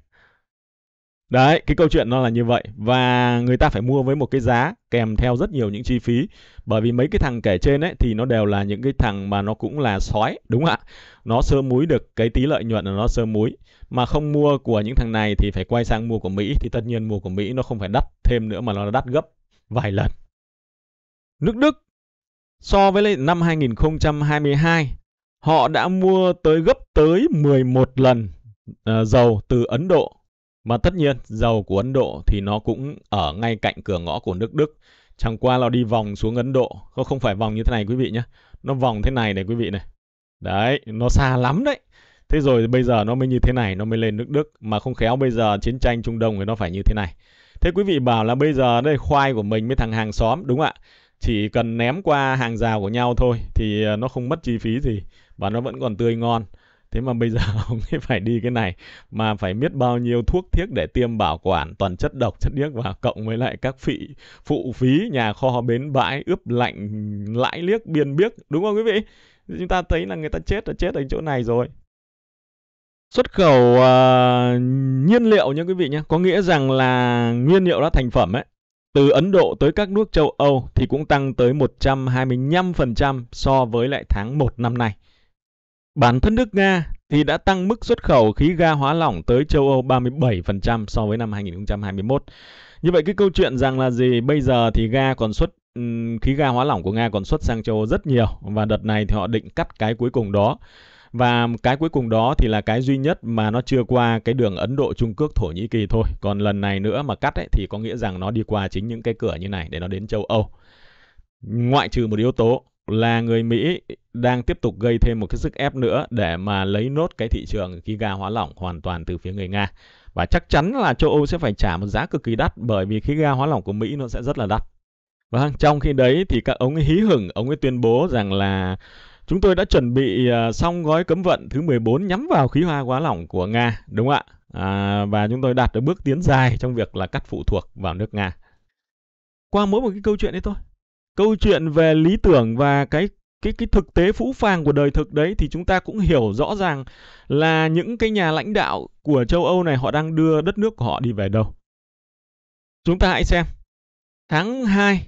Đấy, cái câu chuyện nó là như vậy và người ta phải mua với một cái giá kèm theo rất nhiều những chi phí. Bởi vì mấy cái thằng kể trên ấy thì nó đều là những cái thằng mà nó cũng là sói, đúng không ạ? Nó sơ muối được cái tí lợi nhuận là nó sơ muối Mà không mua của những thằng này thì phải quay sang mua của Mỹ thì tất nhiên mua của Mỹ nó không phải đắt thêm nữa mà nó đắt gấp vài lần. Nước Đức so với năm 2022 họ đã mua tới gấp tới 11 lần uh, dầu từ Ấn Độ mà tất nhiên, dầu của Ấn Độ thì nó cũng ở ngay cạnh cửa ngõ của nước Đức. Chẳng qua là đi vòng xuống Ấn Độ, không, không phải vòng như thế này quý vị nhé. Nó vòng thế này này quý vị này. Đấy, nó xa lắm đấy. Thế rồi bây giờ nó mới như thế này, nó mới lên nước Đức. Mà không khéo bây giờ chiến tranh Trung Đông thì nó phải như thế này. Thế quý vị bảo là bây giờ đây khoai của mình với thằng hàng xóm, đúng ạ. Chỉ cần ném qua hàng rào của nhau thôi thì ờ, nó không mất chi phí gì và nó vẫn còn tươi ngon thế mà bây giờ ông ấy phải đi cái này mà phải biết bao nhiêu thuốc thiết để tiêm bảo quản toàn chất độc chất điếc vào cộng với lại các phị phụ phí nhà kho bến bãi ướp lạnh lãi liếc biên biếc đúng không quý vị chúng ta thấy là người ta chết là chết ở chỗ này rồi xuất khẩu uh, nhiên liệu nha quý vị nhé có nghĩa rằng là nguyên liệu đã thành phẩm ấy từ Ấn Độ tới các nước châu Âu thì cũng tăng tới 125% so với lại tháng 1 năm nay. Bản thân nước Nga thì đã tăng mức xuất khẩu khí ga hóa lỏng tới châu Âu 37% so với năm 2021. Như vậy cái câu chuyện rằng là gì? Bây giờ thì ga còn xuất khí ga hóa lỏng của Nga còn xuất sang châu Âu rất nhiều và đợt này thì họ định cắt cái cuối cùng đó. Và cái cuối cùng đó thì là cái duy nhất mà nó chưa qua cái đường Ấn Độ, Trung Quốc, Thổ Nhĩ Kỳ thôi. Còn lần này nữa mà cắt ấy, thì có nghĩa rằng nó đi qua chính những cái cửa như này để nó đến châu Âu. Ngoại trừ một yếu tố là người Mỹ đang tiếp tục gây thêm một cái sức ép nữa để mà lấy nốt cái thị trường khí ga hóa lỏng hoàn toàn từ phía người Nga. Và chắc chắn là châu Âu sẽ phải trả một giá cực kỳ đắt bởi vì khí ga hóa lỏng của Mỹ nó sẽ rất là đắt. Vâng, trong khi đấy thì các ông ấy hí hửng, ông ấy tuyên bố rằng là chúng tôi đã chuẩn bị à, xong gói cấm vận thứ 14 nhắm vào khí hoa hóa lỏng của Nga, đúng không ạ? À, và chúng tôi đạt được bước tiến dài trong việc là cắt phụ thuộc vào nước Nga. Qua mỗi một cái câu chuyện đấy thôi, câu chuyện về lý tưởng và cái cái cái thực tế phũ phàng của đời thực đấy thì chúng ta cũng hiểu rõ ràng là những cái nhà lãnh đạo của châu Âu này họ đang đưa đất nước của họ đi về đâu. Chúng ta hãy xem. Tháng 2,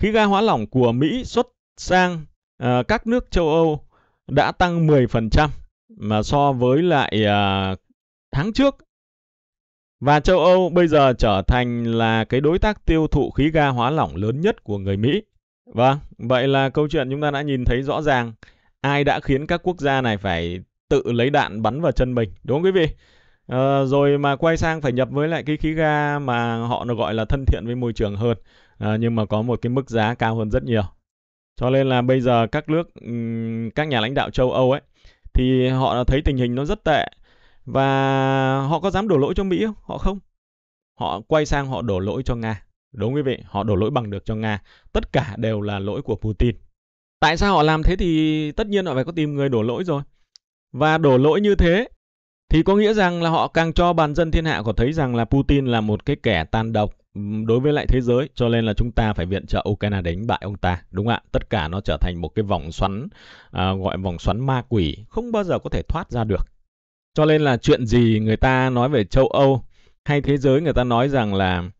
khí ga hóa lỏng của Mỹ xuất sang uh, các nước châu Âu đã tăng 10% mà so với lại uh, tháng trước. Và châu Âu bây giờ trở thành là cái đối tác tiêu thụ khí ga hóa lỏng lớn nhất của người Mỹ. Vâng, vậy là câu chuyện chúng ta đã nhìn thấy rõ ràng ai đã khiến các quốc gia này phải tự lấy đạn bắn vào chân mình, đúng không quý vị? À, rồi mà quay sang phải nhập với lại cái khí ga mà họ gọi là thân thiện với môi trường hơn, à, nhưng mà có một cái mức giá cao hơn rất nhiều. Cho nên là bây giờ các nước, các nhà lãnh đạo châu Âu ấy, thì họ thấy tình hình nó rất tệ và họ có dám đổ lỗi cho Mỹ không? Họ không. Họ quay sang họ đổ lỗi cho Nga Đúng quý vị, họ đổ lỗi bằng được cho Nga. Tất cả đều là lỗi của Putin. Tại sao họ làm thế thì tất nhiên họ phải có tìm người đổ lỗi rồi. Và đổ lỗi như thế thì có nghĩa rằng là họ càng cho bàn dân thiên hạ có thấy rằng là Putin là một cái kẻ tàn độc đối với lại thế giới cho nên là chúng ta phải viện trợ Ukraine đánh bại ông ta đúng không ạ tất cả nó trở thành một cái vòng xoắn à, gọi vòng xoắn ma quỷ không bao giờ có thể thoát ra được cho nên là chuyện gì người ta nói về châu Âu hay thế giới người ta nói rằng là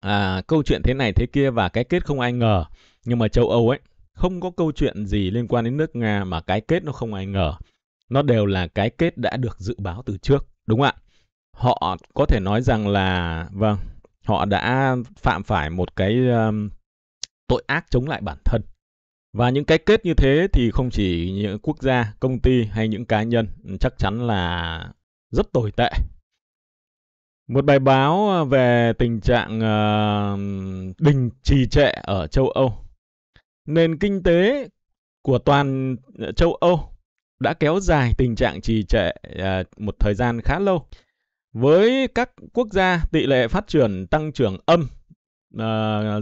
à, câu chuyện thế này thế kia và cái kết không ai ngờ nhưng mà châu âu ấy không có câu chuyện gì liên quan đến nước nga mà cái kết nó không ai ngờ nó đều là cái kết đã được dự báo từ trước đúng không ạ họ có thể nói rằng là vâng họ đã phạm phải một cái um, tội ác chống lại bản thân và những cái kết như thế thì không chỉ những quốc gia, công ty hay những cá nhân chắc chắn là rất tồi tệ một bài báo ờ, về tình trạng ờ, đình trì trệ ở châu Âu. Nền kinh tế của toàn ờ, châu Âu đã kéo dài tình trạng trì trệ một thời gian khá lâu. Với các quốc gia tỷ lệ phát triển tăng trưởng âm,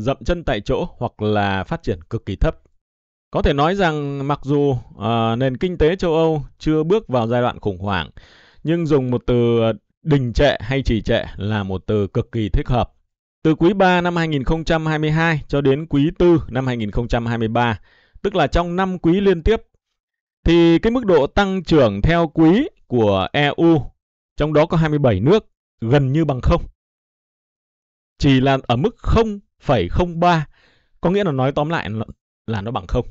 dậm chân tại chỗ hoặc là phát triển cực kỳ thấp. Có thể nói rằng mặc dù nền kinh tế châu Âu chưa bước vào giai đoạn khủng hoảng, nhưng dùng một từ Đình trệ hay trì trệ là một từ cực kỳ thích hợp. Từ quý 3 năm 2022 cho đến quý 4 năm 2023, tức là trong 5 quý liên tiếp, thì cái mức độ tăng trưởng theo quý của EU, trong đó có 27 nước, gần như bằng không. Chỉ là ở mức 0,03, có nghĩa là nói tóm lại là nó bằng không.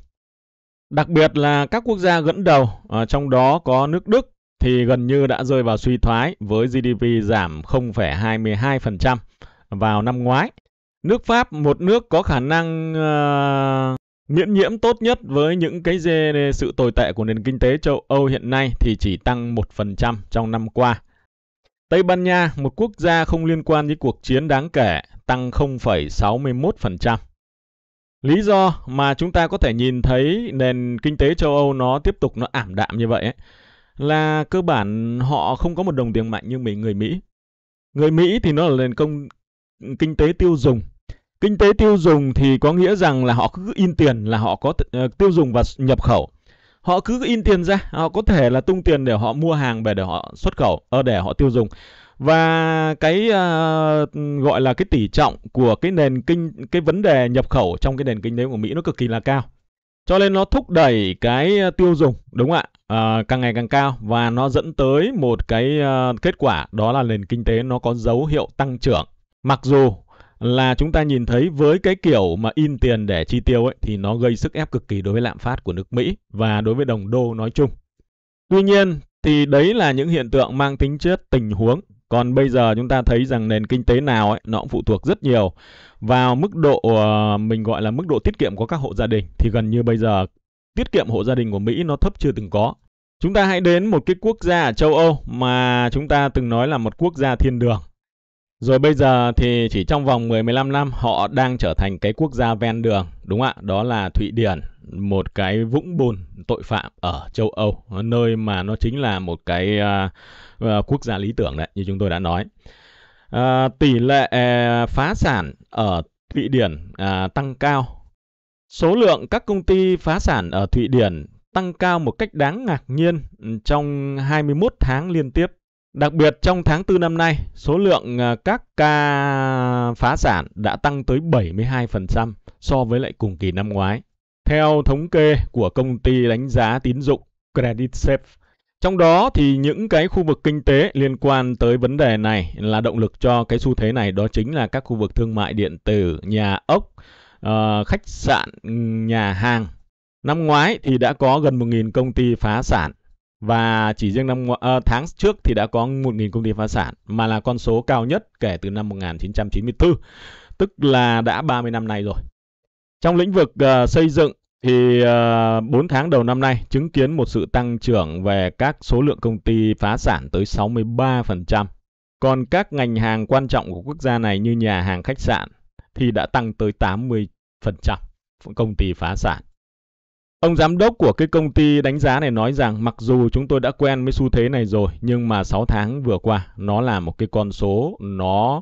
Đặc biệt là các quốc gia dẫn đầu, ờ, trong đó có nước Đức, thì gần như đã rơi vào suy thoái với GDP giảm 0,22% vào năm ngoái. Nước Pháp, một nước có khả năng uh, miễn nhiễm tốt nhất với những cái sự tồi tệ của nền kinh tế châu Âu hiện nay thì chỉ tăng 1% trong năm qua. Tây Ban Nha, một quốc gia không liên quan đến cuộc chiến đáng kể, tăng 0,61%. Lý do mà chúng ta có thể nhìn thấy nền kinh tế châu Âu nó tiếp tục nó ảm đạm như vậy ấy, là cơ bản họ không có một đồng tiền mạnh như mình người Mỹ. Người Mỹ thì nó là nền công kinh tế tiêu dùng. Kinh tế tiêu dùng thì có nghĩa rằng là họ cứ in tiền là họ có ờ, tiêu dùng và nhập khẩu. Họ cứ in tiền ra, họ có thể là tung tiền để họ mua hàng về để họ xuất khẩu, ờ để họ tiêu dùng. Và cái uh, gọi là cái tỷ trọng của cái nền kinh cái vấn đề nhập khẩu trong cái nền kinh tế của Mỹ nó cực kỳ là cao. Cho nên nó thúc đẩy cái ờ, tiêu dùng, đúng không ạ? Ờ, càng ngày càng cao và nó dẫn tới một cái uh, kết quả đó là nền kinh tế nó có dấu hiệu tăng trưởng. Mặc dù là chúng ta nhìn thấy với cái kiểu mà in tiền để chi tiêu ấy thì nó gây sức ép cực kỳ đối với lạm phát của nước Mỹ và đối với đồng đô nói chung. Tuy nhiên thì đấy là những hiện tượng mang tính chất tình huống. Còn bây giờ chúng ta thấy rằng nền kinh tế nào ấy nó cũng phụ thuộc rất nhiều vào mức độ ờ, mình gọi là mức độ tiết kiệm của các hộ gia đình thì gần như bây giờ tiết kiệm hộ gia đình của Mỹ nó thấp chưa từng có. Chúng ta hãy đến một cái quốc gia ở châu Âu mà chúng ta từng nói là một quốc gia thiên đường. Rồi bây giờ thì chỉ trong vòng 10-15 năm họ đang trở thành cái quốc gia ven đường, đúng ạ? Đó là Thụy Điển, một cái vũng bùn tội phạm ở châu Âu, nơi mà nó chính là một cái uh, quốc gia lý tưởng đấy, như chúng tôi đã nói. Uh, tỷ lệ phá sản ở Thụy Điển uh, tăng cao. Số lượng các công ty phá sản ở Thụy Điển tăng cao một cách đáng ngạc nhiên trong 21 tháng liên tiếp. Đặc biệt trong tháng 4 năm nay, số lượng à, các ca phá sản đã tăng tới 72% so với lại cùng kỳ năm ngoái. Theo thống kê của công ty đánh giá tín dụng Credit Safe, trong đó thì những cái khu vực kinh tế liên quan tới vấn đề này là động lực cho cái xu thế này đó chính là các khu vực thương mại điện tử, nhà ốc, ờ, khách sạn, nhà hàng Năm ngoái thì đã có gần 1.000 công ty phá sản và chỉ riêng năm à, tháng trước thì đã có 1.000 công ty phá sản mà là con số cao nhất kể từ năm 1994, tức là đã 30 năm nay rồi. Trong lĩnh vực uh, xây dựng thì uh, ờ, 4 tháng đầu năm nay chứng kiến một sự tăng trưởng về các số lượng công ty phá sản tới 63%. Còn các ngành hàng quan trọng của quốc gia này như nhà hàng khách sạn thì đã tăng tới 80% công ty phá sản. Ông giám đốc của cái công ty đánh giá này nói rằng mặc dù chúng tôi đã quen với xu thế này rồi nhưng mà 6 tháng vừa qua nó là một cái con số nó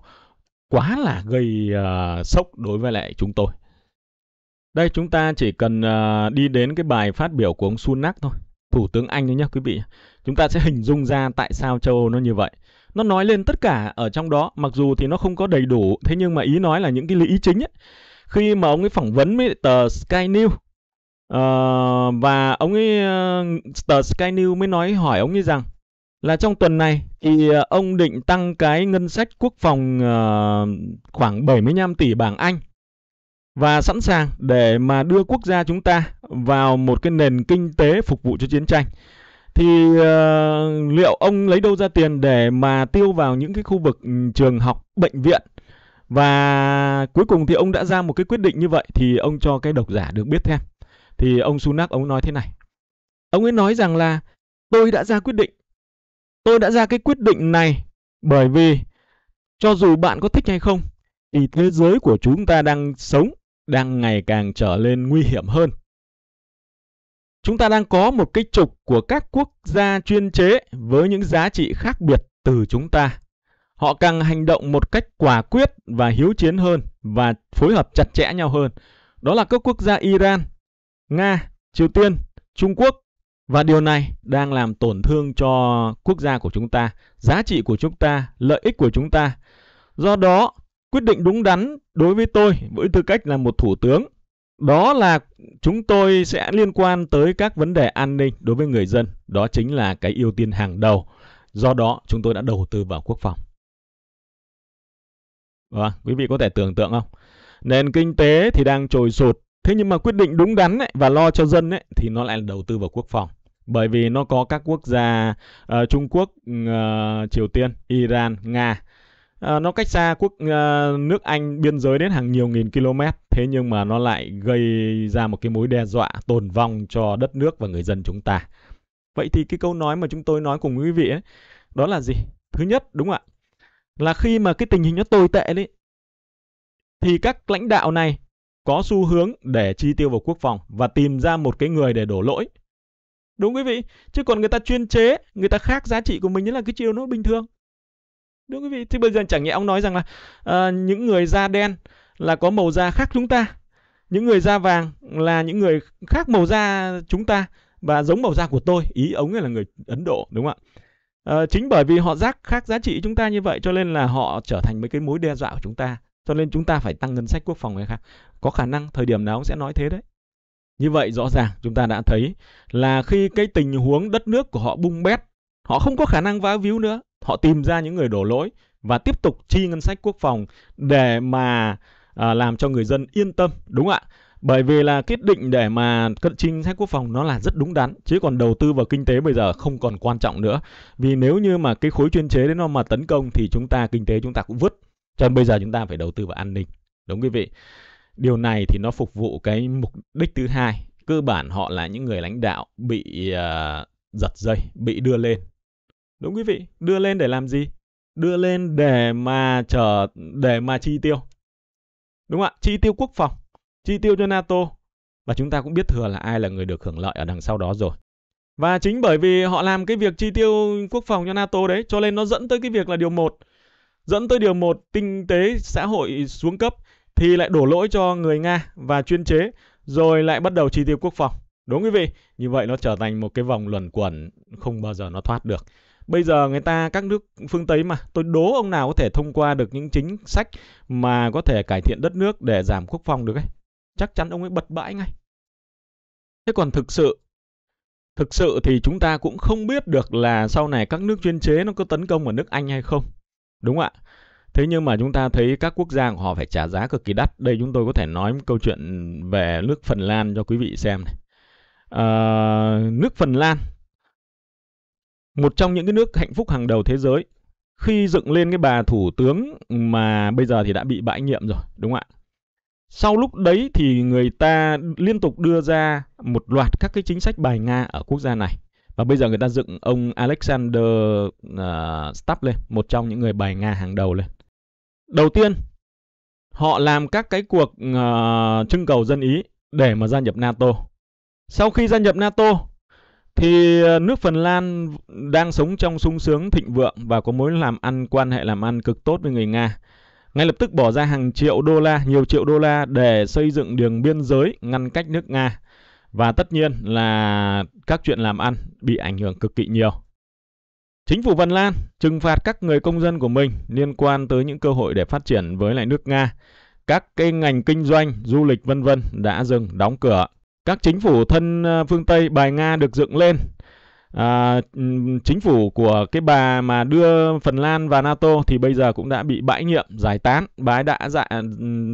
quá là gây uh, sốc đối với lại chúng tôi. Đây chúng ta chỉ cần uh, đi đến cái bài phát biểu của ông Sunak thôi, thủ tướng Anh thôi nhé quý vị. Chúng ta sẽ hình dung ra tại sao châu Âu nó như vậy. Nó nói lên tất cả ở trong đó, mặc dù thì nó không có đầy đủ, thế nhưng mà ý nói là những cái lý chính ấy. Khi mà ông ấy phỏng vấn với tờ Sky News Uh, và ông ấy uh, tờ Sky News mới nói hỏi ông ấy rằng là trong tuần này thì uh, ông định tăng cái ngân sách quốc phòng uh, khoảng 75 tỷ bảng Anh và sẵn sàng để mà đưa quốc gia chúng ta vào một cái nền kinh tế phục vụ cho chiến tranh. Thì uh, liệu ông lấy đâu ra tiền để mà tiêu vào những cái khu vực ừ, trường học, bệnh viện và cuối cùng thì ông đã ra một cái quyết định như vậy thì ông cho cái độc giả được biết thêm thì ông Sunak ông nói thế này. Ông ấy nói rằng là tôi đã ra quyết định. Tôi đã ra cái quyết định này bởi vì cho dù bạn có thích hay không thì thế giới của chúng ta đang sống đang ngày càng trở lên nguy hiểm hơn. Chúng ta đang có một cái trục của các quốc gia chuyên chế với những giá trị khác biệt từ chúng ta. Họ càng hành động một cách quả quyết và hiếu chiến hơn và phối hợp chặt chẽ nhau hơn. Đó là các quốc gia Iran, Nga, Triều Tiên, Trung Quốc và điều này đang làm tổn thương cho quốc gia của chúng ta, giá trị của chúng ta, lợi ích của chúng ta. Do đó, quyết định đúng đắn đối với tôi với tư cách là một thủ tướng đó là chúng tôi sẽ liên quan tới các vấn đề an ninh đối với người dân, đó chính là cái ưu tiên hàng đầu. Do đó, chúng tôi đã đầu tư vào quốc phòng. À, quý vị có thể tưởng tượng không? Nền kinh tế thì đang trồi sụt, Thế nhưng mà quyết định đúng đắn ấy, và lo cho dân ấy, thì nó lại là đầu tư vào quốc phòng. Bởi vì nó có các quốc gia uh, Trung Quốc, uh, Triều Tiên, Iran, Nga. Uh, nó cách xa quốc uh, nước Anh biên giới đến hàng nhiều nghìn km. Thế nhưng mà nó lại gây ra một cái mối đe dọa tồn vong cho đất nước và người dân chúng ta. Vậy thì cái câu nói mà chúng tôi nói cùng quý vị ấy, đó là gì? Thứ nhất đúng không ạ? Là khi mà cái tình hình nó tồi tệ đấy thì các lãnh đạo này có xu hướng để chi tiêu vào quốc phòng và tìm ra một cái người để đổ lỗi. Đúng quý vị, chứ còn người ta chuyên chế, người ta khác giá trị của mình như là cái chiêu nó bình thường. Đúng quý vị, thì bây giờ chẳng nhẽ ông nói rằng là uh, những người da đen là có màu da khác chúng ta, những người da vàng là những người khác màu da chúng ta và giống màu da của tôi, ý ông là người Ấn Độ đúng không ạ? À, chính bởi vì họ giác khác giá trị chúng ta như vậy cho nên là họ trở thành mấy cái mối đe dọa của chúng ta cho nên chúng ta phải tăng ngân sách quốc phòng hay khác có khả năng thời điểm nào cũng sẽ nói thế đấy. Như vậy rõ ràng chúng ta đã thấy là khi cái tình huống đất nước của họ bung bét, họ không có khả năng vá víu nữa, họ tìm ra những người đổ lỗi và tiếp tục chi ngân sách quốc phòng để mà à, làm cho người dân yên tâm, đúng ạ? Bởi vì là quyết định để mà chi ngân sách quốc phòng nó là rất đúng đắn Chứ còn đầu tư vào kinh tế bây giờ không còn quan trọng nữa Vì nếu như mà cái khối chuyên chế đấy nó mà tấn công thì chúng ta kinh tế chúng ta cũng vứt Cho nên bây giờ chúng ta phải đầu tư vào an ninh Đúng quý vị điều này thì nó phục vụ cái mục đích thứ hai cơ bản họ là những người lãnh đạo bị uh, giật dây bị đưa lên đúng quý vị đưa lên để làm gì đưa lên để mà chờ để mà chi tiêu đúng không ạ chi tiêu quốc phòng chi tiêu cho nato và chúng ta cũng biết thừa là ai là người được hưởng lợi ở đằng sau đó rồi và chính bởi vì họ làm cái việc chi tiêu quốc phòng cho NATO đấy, cho nên nó dẫn tới cái việc là điều một, Dẫn tới điều một, kinh tế xã hội xuống cấp thì lại đổ lỗi cho người Nga và chuyên chế, rồi lại bắt đầu chi tiêu quốc phòng. Đúng quý vị, như vậy nó trở thành một cái vòng luẩn quẩn không bao giờ nó thoát được. Bây giờ người ta các nước phương Tây mà, tôi đố ông nào có thể thông qua được những chính sách mà có thể cải thiện đất nước để giảm quốc phòng được ấy. Chắc chắn ông ấy bật bãi ngay. Thế còn thực sự Thực sự thì chúng ta cũng không biết được là sau này các nước chuyên chế nó có tấn công ở nước Anh hay không. Đúng ạ. Thế nhưng mà chúng ta thấy các quốc gia của họ phải trả giá cực kỳ đắt. Đây chúng tôi có thể nói một câu chuyện về nước Phần Lan cho quý vị xem này. À, nước Phần Lan một trong những cái nước hạnh phúc hàng đầu thế giới khi dựng lên cái bà thủ tướng mà bây giờ thì đã bị bãi nhiệm rồi, đúng không ạ? Sau lúc đấy thì người ta liên tục đưa ra một loạt các cái chính sách bài Nga ở quốc gia này. Và bây giờ người ta dựng ông Alexander uh, Stubb lên, một trong những người bài Nga hàng đầu lên đầu tiên họ làm các cái cuộc uh, trưng cầu dân ý để mà gia nhập NATO. Sau khi gia nhập NATO thì ờ, nước Phần Lan đang sống trong sung sướng thịnh vượng và có mối làm ăn quan hệ làm ăn cực tốt với người Nga. Ngay lập tức bỏ ra hàng triệu đô la, nhiều triệu đô la để xây dựng đường biên giới ngăn cách nước Nga. Và tất nhiên là các chuyện làm ăn bị ảnh hưởng cực kỳ nhiều. Chính phủ Phần Lan trừng phạt các người công dân của mình liên quan tới những cơ hội để phát triển với lại nước Nga. Các cái ngành kinh doanh, du lịch vân vân đã dừng đóng cửa. Các chính phủ thân ờ, phương Tây bài Nga được dựng lên. À, chính phủ của cái bà mà đưa Phần Lan vào NATO thì bây giờ cũng đã bị bãi nhiệm, giải tán. Bà ấy đã giải, dạ,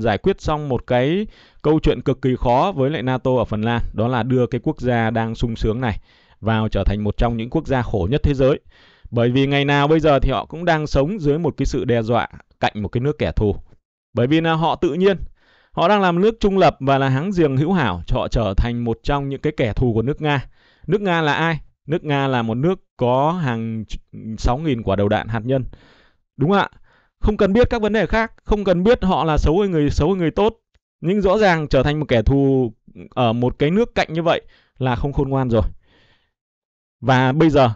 giải quyết xong một cái câu chuyện cực kỳ khó với lại NATO ở Phần Lan. Đó là đưa cái quốc gia đang sung sướng này vào trở thành một trong những quốc gia khổ nhất thế giới. Bởi vì ngày nào bây giờ thì họ cũng đang sống dưới một cái sự đe dọa cạnh một cái nước kẻ thù. Bởi vì là họ tự nhiên, họ đang làm nước trung lập và là hãng giềng hữu hảo cho họ trở thành một trong những cái kẻ thù của nước Nga. Nước Nga là ai? Nước Nga là một nước có hàng 6.000 quả đầu đạn hạt nhân. Đúng ạ. Không cần biết các vấn đề khác, không cần biết họ là xấu hay người xấu hay người tốt. Nhưng rõ ràng trở thành một kẻ thù ở một cái nước cạnh như vậy là không khôn ngoan rồi. Và bây giờ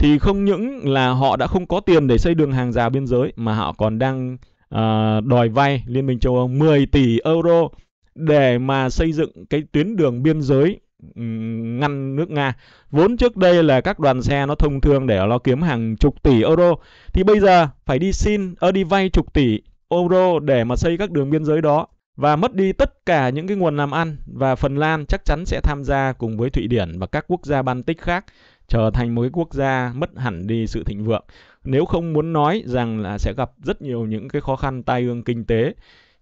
thì không những là họ đã không có tiền để xây đường hàng rào biên giới mà họ còn đang uh, đòi vay Liên minh châu Âu 10 tỷ euro để mà xây dựng cái tuyến đường biên giới ngăn nước Nga. Vốn trước đây là các đoàn xe nó thông thường để nó kiếm hàng chục tỷ euro thì bây giờ phải đi xin ở ờ, đi vay chục tỷ euro để mà xây các đường biên giới đó và mất đi tất cả những cái nguồn làm ăn và Phần Lan chắc chắn sẽ tham gia cùng với Thụy Điển và các quốc gia Baltic khác trở thành một cái quốc gia mất hẳn đi sự thịnh vượng nếu không muốn nói rằng là sẽ gặp rất nhiều những cái khó khăn tai ương kinh tế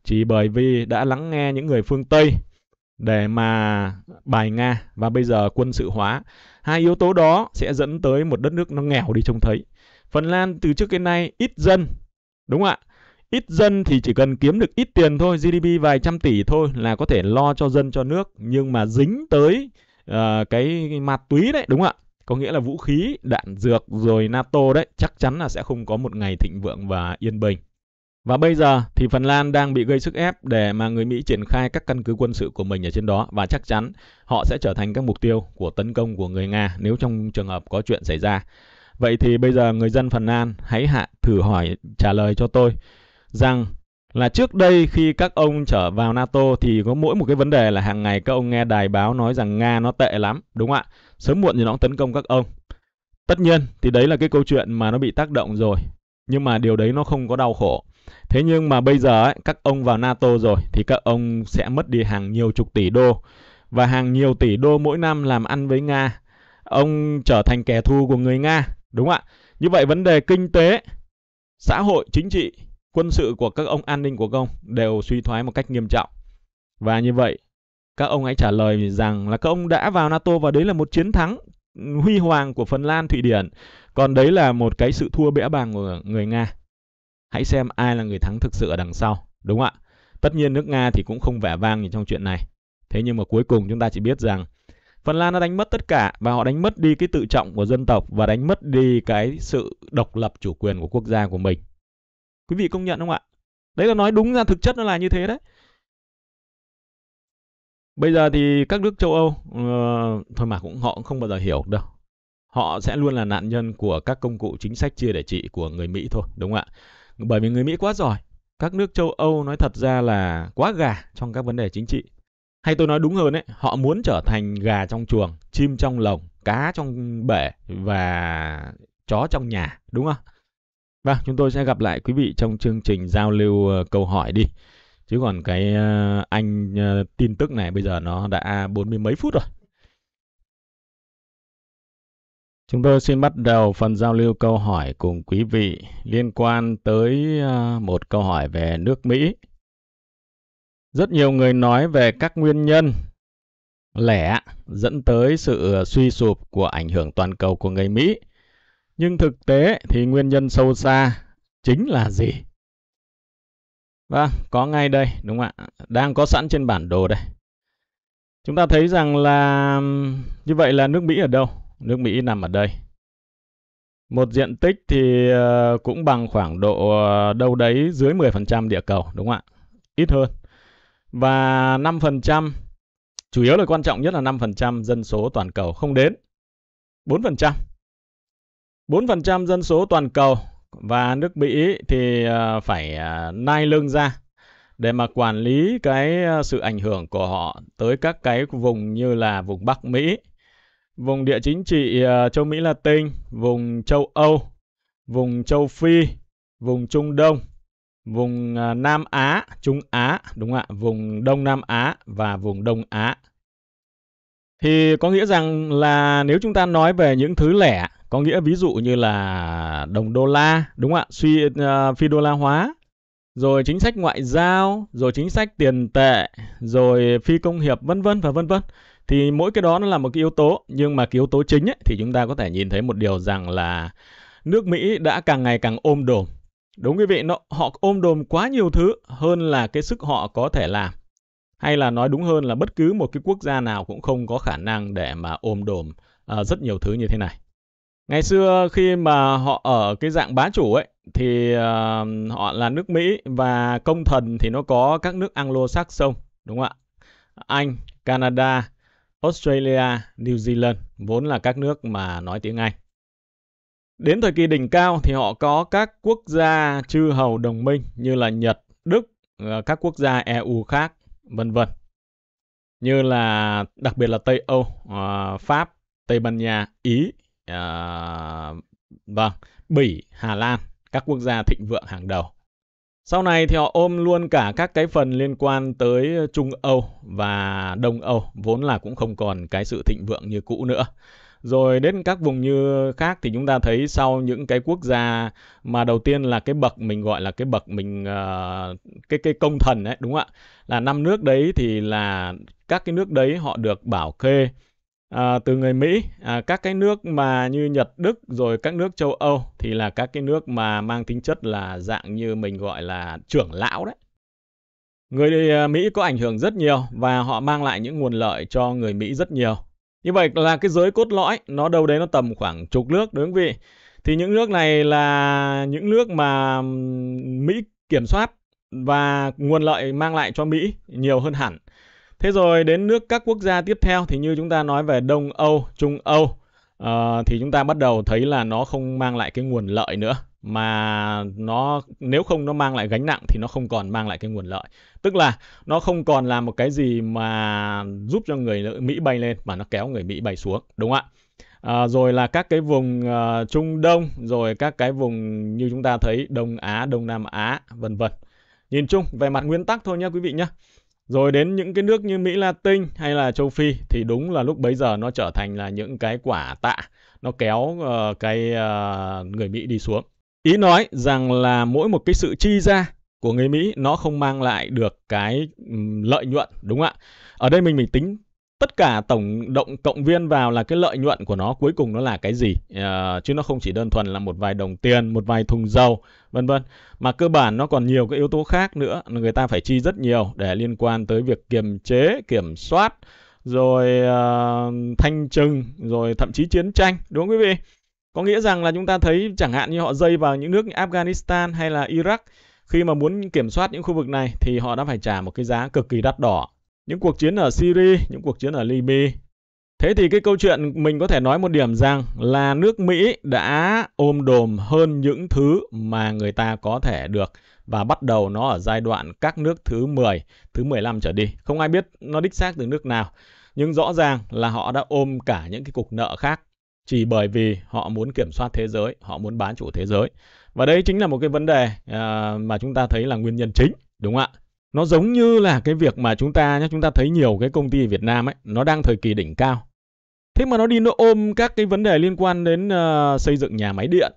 chỉ bởi vì đã lắng nghe những người phương Tây để mà bài Nga và bây giờ quân sự hóa. Hai yếu tố đó sẽ dẫn tới một đất nước nó nghèo đi trông thấy. Phần Lan từ trước đến nay ít dân, đúng không ạ? Ít dân thì chỉ cần kiếm được ít tiền thôi, GDP vài trăm tỷ thôi là có thể lo cho dân cho nước nhưng mà dính tới uh, cái ma túy đấy đúng không ạ? có nghĩa là vũ khí, đạn dược rồi NATO đấy chắc chắn là sẽ không có một ngày thịnh vượng và yên bình. Và bây giờ thì Phần Lan đang bị gây sức ép để mà người Mỹ triển khai các căn cứ quân sự của mình ở trên đó và chắc chắn họ sẽ trở thành các mục tiêu của tấn công của người Nga nếu trong trường hợp có chuyện xảy ra. Vậy thì bây giờ người dân Phần Lan hãy hạ thử hỏi trả lời cho tôi rằng là trước đây khi các ông trở vào NATO thì có mỗi một cái vấn đề là hàng ngày các ông nghe đài báo nói rằng Nga nó tệ lắm, đúng không ạ? sớm muộn thì nó cũng tấn công các ông tất nhiên thì đấy là cái câu chuyện mà nó bị tác động rồi nhưng mà điều đấy nó không có đau khổ thế nhưng mà bây giờ ấy, các ông vào nato rồi thì các ông sẽ mất đi hàng nhiều chục tỷ đô và hàng nhiều tỷ đô mỗi năm làm ăn với nga ông trở thành kẻ thù của người nga đúng không ạ như vậy vấn đề kinh tế xã hội chính trị quân sự của các ông an ninh của các ông đều suy thoái một cách nghiêm trọng và như vậy các ông ấy trả lời rằng là các ông đã vào NATO và đấy là một chiến thắng huy hoàng của Phần Lan, Thụy Điển. Còn đấy là một cái sự thua bẽ bàng của người Nga. Hãy xem ai là người thắng thực sự ở đằng sau, đúng không ạ? Tất nhiên nước Nga thì cũng không vẻ vang như trong chuyện này. Thế nhưng mà cuối cùng chúng ta chỉ biết rằng Phần Lan đã đánh mất tất cả và họ đánh mất đi cái tự trọng của dân tộc và đánh mất đi cái sự độc lập chủ quyền của quốc gia của mình. Quý vị công nhận không ạ? Đấy là nói đúng ra thực chất nó là như thế đấy. Bây giờ thì các nước châu Âu uh, thôi mà cũng họ cũng không bao giờ hiểu đâu. Họ sẽ luôn là nạn nhân của các công cụ chính sách chia để trị của người Mỹ thôi, đúng không ạ? Bởi vì người Mỹ quá giỏi. Các nước châu Âu nói thật ra là quá gà trong các vấn đề chính trị. Hay tôi nói đúng hơn ấy, họ muốn trở thành gà trong chuồng, chim trong lồng, cá trong bể và chó trong nhà, đúng không? Và vâng, chúng tôi sẽ gặp lại quý vị trong chương trình giao lưu ờ, câu hỏi đi chứ còn cái ờ, anh ờ, tin tức này bây giờ nó đã bốn mươi mấy phút rồi Chúng tôi xin bắt đầu phần giao lưu câu hỏi cùng quý vị liên quan tới ờ, một câu hỏi về nước Mỹ. Rất nhiều người nói về các nguyên nhân lẻ dẫn tới sự suy sụp của ảnh hưởng toàn cầu của người Mỹ. Nhưng thực tế thì nguyên nhân sâu xa chính là gì? Vâng, có ngay đây, đúng không ạ? Đang có sẵn trên bản đồ đây. Chúng ta thấy rằng là như vậy là nước Mỹ ở đâu? Nước Mỹ nằm ở đây. Một diện tích thì ờ, cũng bằng khoảng độ ờ, đâu đấy dưới 10% địa cầu, đúng không ạ? Ít hơn. Và 5%, chủ yếu là quan trọng nhất là 5% dân số toàn cầu không đến. 4%. 4% dân số toàn cầu và nước Mỹ thì à, phải à, nai lưng ra để mà quản lý cái à, sự ảnh hưởng của họ tới các cái vùng như là vùng Bắc Mỹ, vùng địa chính trị châu Mỹ Latin, vùng châu Âu, vùng châu Phi, vùng Trung Đông, vùng Nam Á, Trung Á, đúng ạ, vùng Đông Nam Á và vùng Đông Á. Thì có nghĩa rằng là nếu chúng ta nói về những thứ lẻ có nghĩa ví dụ như là đồng đô la, đúng không ạ? Suy uh, phi đô la hóa, rồi chính sách ngoại giao, rồi chính sách tiền tệ, rồi phi công nghiệp vân vân và vân vân. Thì mỗi cái đó nó là một cái yếu tố, nhưng mà cái yếu tố chính ấy, thì chúng ta có thể nhìn thấy một điều rằng là nước Mỹ đã càng ngày càng ôm đồm. Đúng quý vị, nó họ ôm đồm quá nhiều thứ hơn là cái sức họ có thể làm. Hay là nói đúng hơn là bất cứ một cái quốc gia nào cũng không có khả năng để mà ôm đồm uh, rất nhiều thứ như thế này. Ngày xưa khi mà họ ở cái dạng bá chủ ấy thì uh, họ là nước Mỹ và công thần thì nó có các nước Anglo-Saxon đúng không ạ? Anh, Canada, Australia, New Zealand vốn là các nước mà nói tiếng Anh. Đến thời kỳ đỉnh cao thì họ có các quốc gia chư hầu đồng minh như là Nhật, Đức, ờ, các quốc gia EU khác, vân vân. Như là đặc biệt là Tây Âu, ờ, Pháp, Tây Ban Nha, Ý, à, vâng Bỉ Hà Lan các quốc gia thịnh vượng hàng đầu sau này thì họ ôm luôn cả các cái phần liên quan tới Trung Âu và Đông Âu vốn là cũng không còn cái sự thịnh vượng như cũ nữa rồi đến các vùng như khác thì chúng ta thấy sau những cái quốc gia mà đầu tiên là cái bậc mình gọi là cái bậc mình uh, cái cái công thần đấy đúng không ạ là năm nước đấy thì là các cái nước đấy họ được bảo kê à, từ người Mỹ à, các cái nước mà như Nhật Đức rồi các nước châu Âu thì là các cái nước mà mang tính chất là dạng như mình gọi là trưởng lão đấy người à, Mỹ có ảnh hưởng rất nhiều và họ mang lại những nguồn lợi cho người Mỹ rất nhiều như vậy là cái giới cốt lõi nó đâu đấy nó tầm khoảng chục nước đúng không vị thì những nước này là những nước mà Mỹ kiểm soát và nguồn lợi mang lại cho Mỹ nhiều hơn hẳn Thế rồi đến nước các quốc gia tiếp theo thì như chúng ta nói về Đông Âu, Trung Âu uh, thì chúng ta bắt đầu thấy là nó không mang lại cái nguồn lợi nữa mà nó nếu không nó mang lại gánh nặng thì nó không còn mang lại cái nguồn lợi tức là nó không còn là một cái gì mà giúp cho người Mỹ bay lên mà nó kéo người Mỹ bay xuống đúng không ạ à, rồi là các cái vùng uh, Trung Đông rồi các cái vùng như chúng ta thấy Đông Á Đông Nam Á vân vân nhìn chung về mặt nguyên tắc thôi nhé quý vị nhé rồi đến những cái nước như Mỹ Latin hay là châu Phi thì đúng là lúc bấy giờ nó trở thành là những cái quả tạ nó kéo uh, cái uh, người Mỹ đi xuống. Ý nói rằng là mỗi một cái sự chi ra của người Mỹ nó không mang lại được cái lợi nhuận đúng không ạ? Ở đây mình mình tính tất cả tổng động cộng viên vào là cái lợi nhuận của nó cuối cùng nó là cái gì à, chứ nó không chỉ đơn thuần là một vài đồng tiền một vài thùng dầu vân vân mà cơ bản nó còn nhiều cái yếu tố khác nữa người ta phải chi rất nhiều để liên quan tới việc kiềm chế kiểm soát rồi uh, thanh trừng rồi thậm chí chiến tranh đúng không quý vị có nghĩa rằng là chúng ta thấy chẳng hạn như họ dây vào những nước như Afghanistan hay là Iraq khi mà muốn kiểm soát những khu vực này thì họ đã phải trả một cái giá cực kỳ đắt đỏ những cuộc chiến ở Syria, những cuộc chiến ở Libya. Thế thì cái câu chuyện mình có thể nói một điểm rằng là nước Mỹ đã ôm đồm hơn những thứ mà người ta có thể được và bắt đầu nó ở giai đoạn các nước thứ 10, thứ 15 trở đi. Không ai biết nó đích xác từ nước nào, nhưng rõ ràng là họ đã ôm cả những cái cục nợ khác chỉ bởi vì họ muốn kiểm soát thế giới, họ muốn bán chủ thế giới. Và đây chính là một cái vấn đề à, mà chúng ta thấy là nguyên nhân chính, đúng không ạ? Nó giống như là cái việc mà chúng ta nhé, chúng ta thấy nhiều cái công ty Việt Nam ấy, nó đang thời kỳ đỉnh cao. Thế mà nó đi nó ôm các cái vấn đề liên quan đến uh, xây dựng nhà máy điện,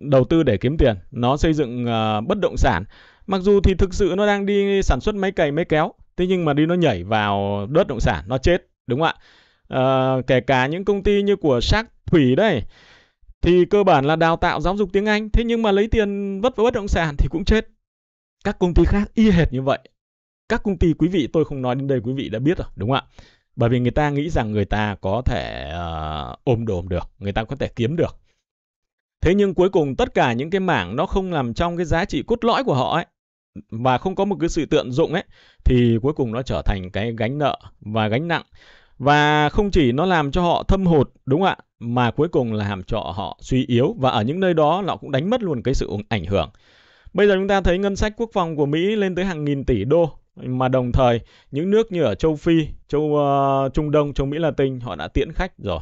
đầu tư để kiếm tiền, nó xây dựng uh, bất động sản. Mặc dù thì thực sự nó đang đi sản xuất máy cày máy kéo, thế nhưng mà đi nó nhảy vào bất động sản, nó chết, đúng không ạ? Uh, kể cả những công ty như của Shark Thủy đây, thì cơ bản là đào tạo giáo dục tiếng Anh, thế nhưng mà lấy tiền vất vào bất động sản thì cũng chết các công ty khác y hệt như vậy các công ty quý vị tôi không nói đến đây quý vị đã biết rồi đúng không ạ bởi vì người ta nghĩ rằng người ta có thể uh, ôm đồm được người ta có thể kiếm được thế nhưng cuối cùng tất cả những cái mảng nó không nằm trong cái giá trị cốt lõi của họ ấy và không có một cái sự tận dụng ấy thì cuối cùng nó trở thành cái gánh nợ và gánh nặng và không chỉ nó làm cho họ thâm hụt đúng không ạ mà cuối cùng là làm cho họ suy yếu và ở những nơi đó nó cũng đánh mất luôn cái sự ảnh hưởng Bây giờ chúng ta thấy ngân sách quốc phòng của Mỹ lên tới hàng nghìn tỷ đô mà đồng thời những nước như ở châu Phi, châu uh, Trung Đông, châu Mỹ Latin họ đã tiễn khách rồi.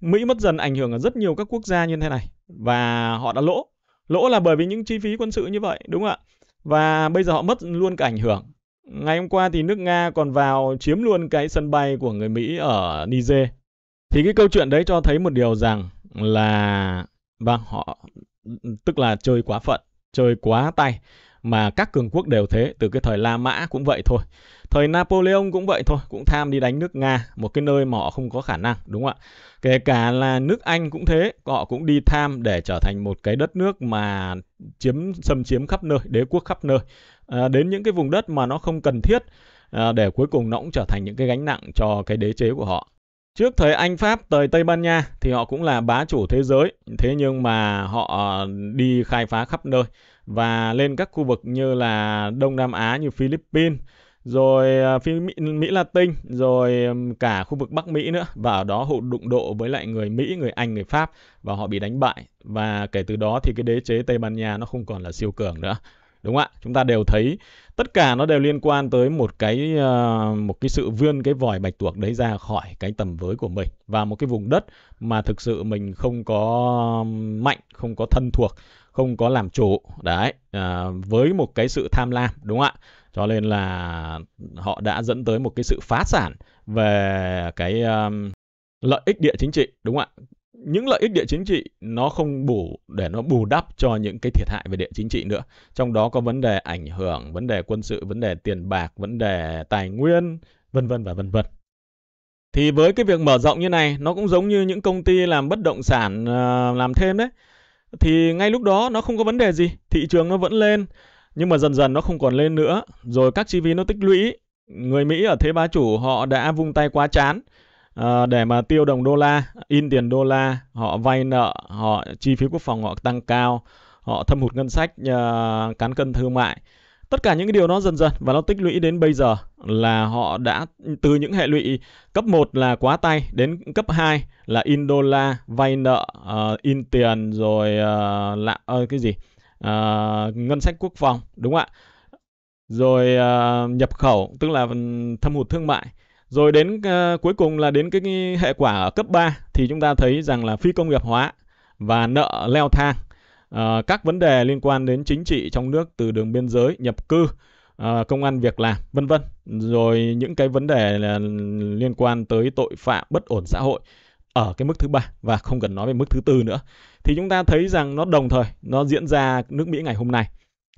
Mỹ mất dần ảnh hưởng ở rất nhiều các quốc gia như thế này và họ đã lỗ. Lỗ là bởi vì những chi phí quân sự như vậy, đúng không ạ? Và bây giờ họ mất luôn cả ảnh hưởng. Ngày hôm qua thì nước Nga còn vào chiếm luôn cái sân bay của người Mỹ ở Niger. Thì cái câu chuyện đấy cho thấy một điều rằng là vâng họ tức là chơi quá phận chơi quá tay mà các cường quốc đều thế từ cái thời La Mã cũng vậy thôi thời Napoleon cũng vậy thôi cũng tham đi đánh nước Nga một cái nơi mà họ không có khả năng đúng không ạ kể cả là nước Anh cũng thế họ cũng đi tham để trở thành một cái đất nước mà chiếm xâm chiếm khắp nơi đế quốc khắp nơi à, đến những cái vùng đất mà nó không cần thiết à, để cuối cùng nó cũng trở thành những cái gánh nặng cho cái đế chế của họ Trước thời Anh Pháp tới Tây Ban Nha thì họ cũng là bá chủ thế giới, thế nhưng mà họ ờ, đi khai phá khắp nơi và lên các khu vực như là Đông Nam Á như Philippines, rồi ờ, phía Mỹ, Mỹ Latin, rồi cả khu vực Bắc Mỹ nữa và ở đó họ đụng độ với lại người Mỹ, người Anh, người Pháp và họ bị đánh bại và kể từ đó thì cái đế chế Tây Ban Nha nó không còn là siêu cường nữa. Đúng không ạ? Chúng ta đều thấy tất cả nó đều liên quan tới một cái ờ, một cái sự vươn cái vòi bạch tuộc đấy ra khỏi cái tầm với của mình và một cái vùng đất mà thực sự mình không có mạnh không có thân thuộc không có làm chủ đấy ờ, với một cái sự tham lam đúng không ạ cho nên là họ đã dẫn tới một cái sự phá sản về cái lợi ích địa chính trị đúng không ạ những lợi ích địa chính trị nó không bù để nó bù đắp cho những cái thiệt hại về địa chính trị nữa trong đó có vấn đề ảnh hưởng vấn đề quân sự vấn đề tiền bạc vấn đề tài nguyên vân vân và vân vân thì với cái việc mở rộng như này nó cũng giống như những công ty làm bất động sản ờ, làm thêm đấy thì ngay lúc đó nó không có vấn đề gì thị trường nó vẫn lên nhưng mà dần dần nó không còn lên nữa rồi các chi phí nó tích lũy người mỹ ở thế bá chủ họ đã vung tay quá chán Ờ, để mà tiêu đồng đô la in tiền đô la họ vay nợ họ chi phí quốc phòng họ tăng cao họ thâm hụt ngân sách uh, cán cân thương mại tất cả những cái điều đó dần dần và nó tích lũy đến bây giờ là họ đã từ những hệ lụy cấp 1 là quá tay đến cấp 2 là in đô la vay nợ uh, in tiền rồi uh, lạ uh, cái gì uh, ngân sách quốc phòng đúng không ạ rồi uh, nhập khẩu tức là ừ, thâm hụt thương mại rồi đến uh, cuối cùng là đến cái, cái hệ quả ở cấp 3 thì chúng ta thấy rằng là phi công nghiệp hóa và nợ leo thang. Uh, các vấn đề liên quan đến chính trị trong nước từ đường biên giới, nhập cư, uh, công an việc làm, vân vân. Rồi những cái vấn đề là liên quan tới tội phạm bất ổn xã hội ở cái mức thứ ba và không cần nói về mức thứ tư nữa thì chúng ta thấy rằng nó đồng thời nó diễn ra nước Mỹ ngày hôm nay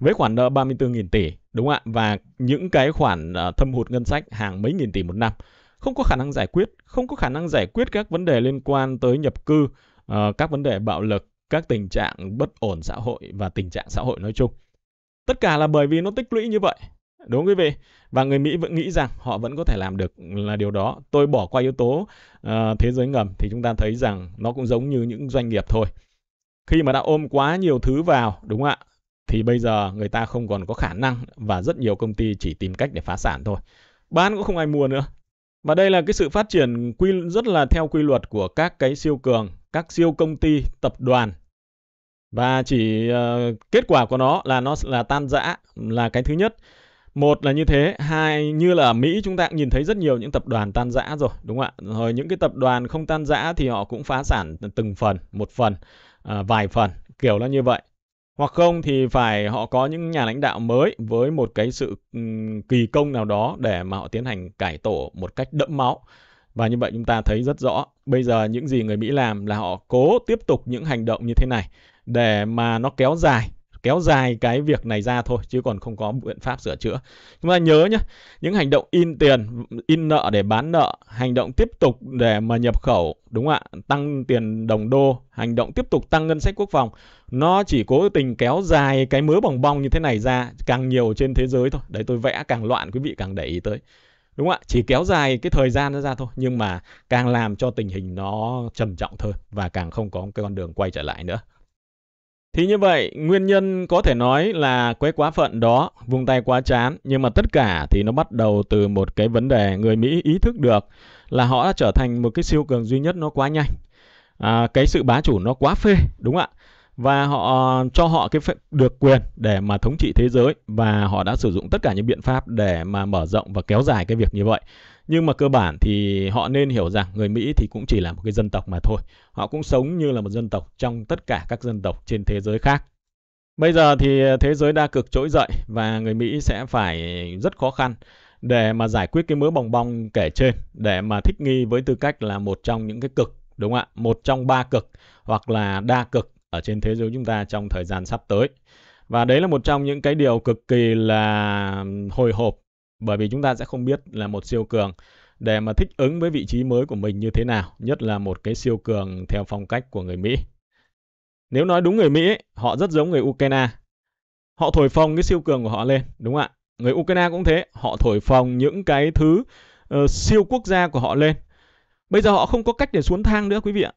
với khoản nợ 34.000 tỷ đúng không ạ và những cái khoản ờ, thâm hụt ngân sách hàng mấy nghìn tỷ một năm không có khả năng giải quyết không có khả năng giải quyết các vấn đề liên quan tới nhập cư ờ, các vấn đề bạo lực các tình trạng bất ổn xã hội và tình trạng xã hội nói chung tất cả là bởi vì nó tích lũy như vậy đúng không quý vị và người mỹ vẫn nghĩ rằng họ vẫn có thể làm được là điều đó tôi bỏ qua yếu tố uh, thế giới ngầm thì chúng ta thấy rằng nó cũng giống như những doanh nghiệp thôi khi mà đã ôm quá nhiều thứ vào đúng không ạ thì bây giờ người ta không còn có khả năng và rất nhiều công ty chỉ tìm cách để phá sản thôi. Bán cũng không ai mua nữa. Và đây là cái sự phát triển quy rất là theo quy luật của các cái siêu cường, các siêu công ty, tập đoàn. Và chỉ uh, kết quả của nó là nó là tan rã là cái thứ nhất. Một là như thế, hai như là ở Mỹ chúng ta cũng nhìn thấy rất nhiều những tập đoàn tan rã rồi, đúng không ạ? Rồi những cái tập đoàn không tan rã thì họ cũng phá sản từng phần, một phần, à, vài phần, kiểu là như vậy hoặc không thì phải họ có những nhà lãnh đạo mới với một cái sự kỳ công nào đó để mà họ tiến hành cải tổ một cách đẫm máu và như vậy chúng ta thấy rất rõ bây giờ những gì người Mỹ làm là họ cố tiếp tục những hành động như thế này để mà nó kéo dài kéo dài cái việc này ra thôi chứ còn không có biện pháp sửa chữa. Chúng ta nhớ nhé, những hành động in tiền, in nợ để bán nợ, hành động tiếp tục để mà nhập khẩu, đúng không ạ? Tăng tiền đồng đô, hành động tiếp tục tăng ngân sách quốc phòng, nó chỉ cố tình kéo dài cái mớ bòng bong như thế này ra càng nhiều trên thế giới thôi. Đấy tôi vẽ càng loạn quý vị càng để ý tới đúng không ạ chỉ kéo dài cái thời gian nó ra thôi nhưng mà càng làm cho tình hình nó trầm trọng thôi và càng không có cái con đường quay trở lại nữa thì như vậy, nguyên nhân có thể nói là quế quá phận đó, vung tay quá chán, nhưng mà tất cả thì nó bắt đầu từ một cái vấn đề người Mỹ ý thức được là họ đã trở thành một cái siêu cường duy nhất nó quá nhanh. À, cái sự bá chủ nó quá phê, đúng ạ. Và họ cho họ cái được quyền để mà thống trị thế giới và họ đã sử dụng tất cả những biện pháp để mà mở rộng và kéo dài cái việc như vậy nhưng mà cơ bản thì họ nên hiểu rằng người Mỹ thì cũng chỉ là một cái dân tộc mà thôi. Họ cũng sống như là một dân tộc trong tất cả các dân tộc trên thế giới khác. Bây giờ thì thế giới đa cực trỗi dậy và người Mỹ sẽ phải rất khó khăn để mà giải quyết cái mớ bong bong kể trên để mà thích nghi với tư cách là một trong những cái cực đúng không ạ? Một trong ba cực hoặc là đa cực ở trên thế giới chúng ta trong thời gian sắp tới. Và đấy là một trong những cái điều cực kỳ là hồi hộp bởi vì chúng ta sẽ không biết là một siêu cường để mà thích ứng với vị trí mới của mình như thế nào, nhất là một cái siêu cường theo phong cách của người Mỹ. Nếu nói đúng người Mỹ, họ rất giống người Ukraine. Họ thổi phồng cái siêu cường của họ lên, đúng không ạ? Người Ukraine cũng thế, họ thổi phồng những cái thứ uh, siêu quốc gia của họ lên. Bây giờ họ không có cách để xuống thang nữa quý vị ạ.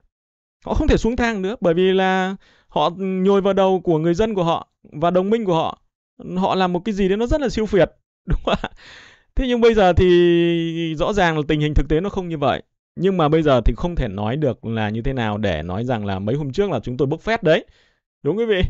Họ không thể xuống thang nữa bởi vì là họ nhồi vào đầu của người dân của họ và đồng minh của họ. Họ làm một cái gì đấy nó rất là siêu phiệt Đúng không ạ. Thế nhưng bây giờ thì rõ ràng là tình hình thực tế nó không như vậy. Nhưng mà bây giờ thì không thể nói được là như thế nào để nói rằng là mấy hôm trước là chúng tôi bốc phét đấy. Đúng quý vị?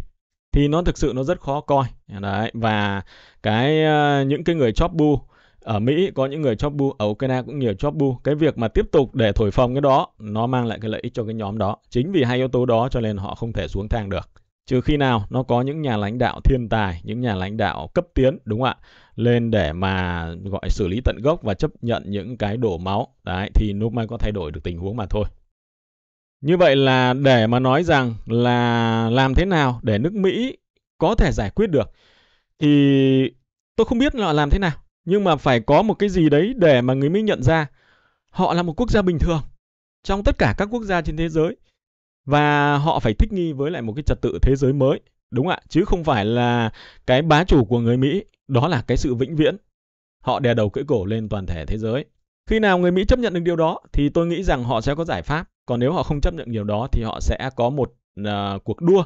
Thì nó thực sự nó rất khó coi. Đấy và cái ờ, những cái người chop bu ở Mỹ có những người chop bu, ở Ukraine cũng nhiều chop bu. Cái việc mà tiếp tục để thổi phồng cái đó nó mang lại cái lợi ích cho cái nhóm đó. Chính vì hai yếu tố đó cho nên họ không thể xuống thang được. Trừ khi nào nó có những nhà lãnh đạo thiên tài, những nhà lãnh đạo cấp tiến đúng không ạ? lên để mà gọi xử lý tận gốc và chấp nhận những cái đổ máu. Đấy, thì mai có thay đổi được tình huống mà thôi. Như vậy là để mà nói rằng là làm thế nào để nước Mỹ có thể giải quyết được thì tôi không biết họ làm thế nào nhưng mà phải có một cái gì đấy để mà người Mỹ nhận ra họ là một quốc gia bình thường trong tất cả các quốc gia trên thế giới và họ phải thích nghi với lại một cái trật tự thế giới mới đúng ạ chứ không phải là cái bá chủ của người Mỹ đó là cái sự vĩnh viễn. Họ đè đầu cưỡi cổ lên toàn thể thế giới. Khi nào người Mỹ chấp nhận được điều đó thì tôi nghĩ rằng họ sẽ có giải pháp. Còn nếu họ không chấp nhận điều đó thì họ sẽ có một uh, cuộc đua.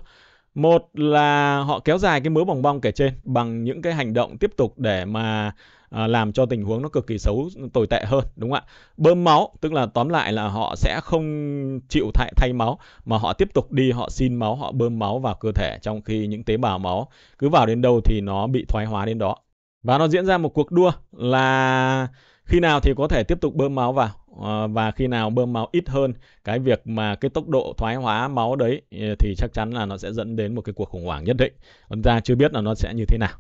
Một là họ kéo dài cái mớ bòng bong kể trên bằng những cái hành động tiếp tục để mà à, làm cho tình huống nó cực kỳ xấu tồi tệ hơn đúng không ạ bơm máu tức là tóm lại là họ sẽ không chịu thay, thay máu mà họ tiếp tục đi họ xin máu họ bơm máu vào cơ thể trong khi những tế bào máu cứ vào đến đâu thì nó bị thoái hóa đến đó và nó diễn ra một cuộc đua là khi nào thì có thể tiếp tục bơm máu vào à, và khi nào bơm máu ít hơn cái việc mà cái tốc độ thoái hóa máu đấy thì chắc chắn là nó sẽ dẫn đến một cái cuộc khủng hoảng nhất định chúng ta chưa biết là nó sẽ như thế nào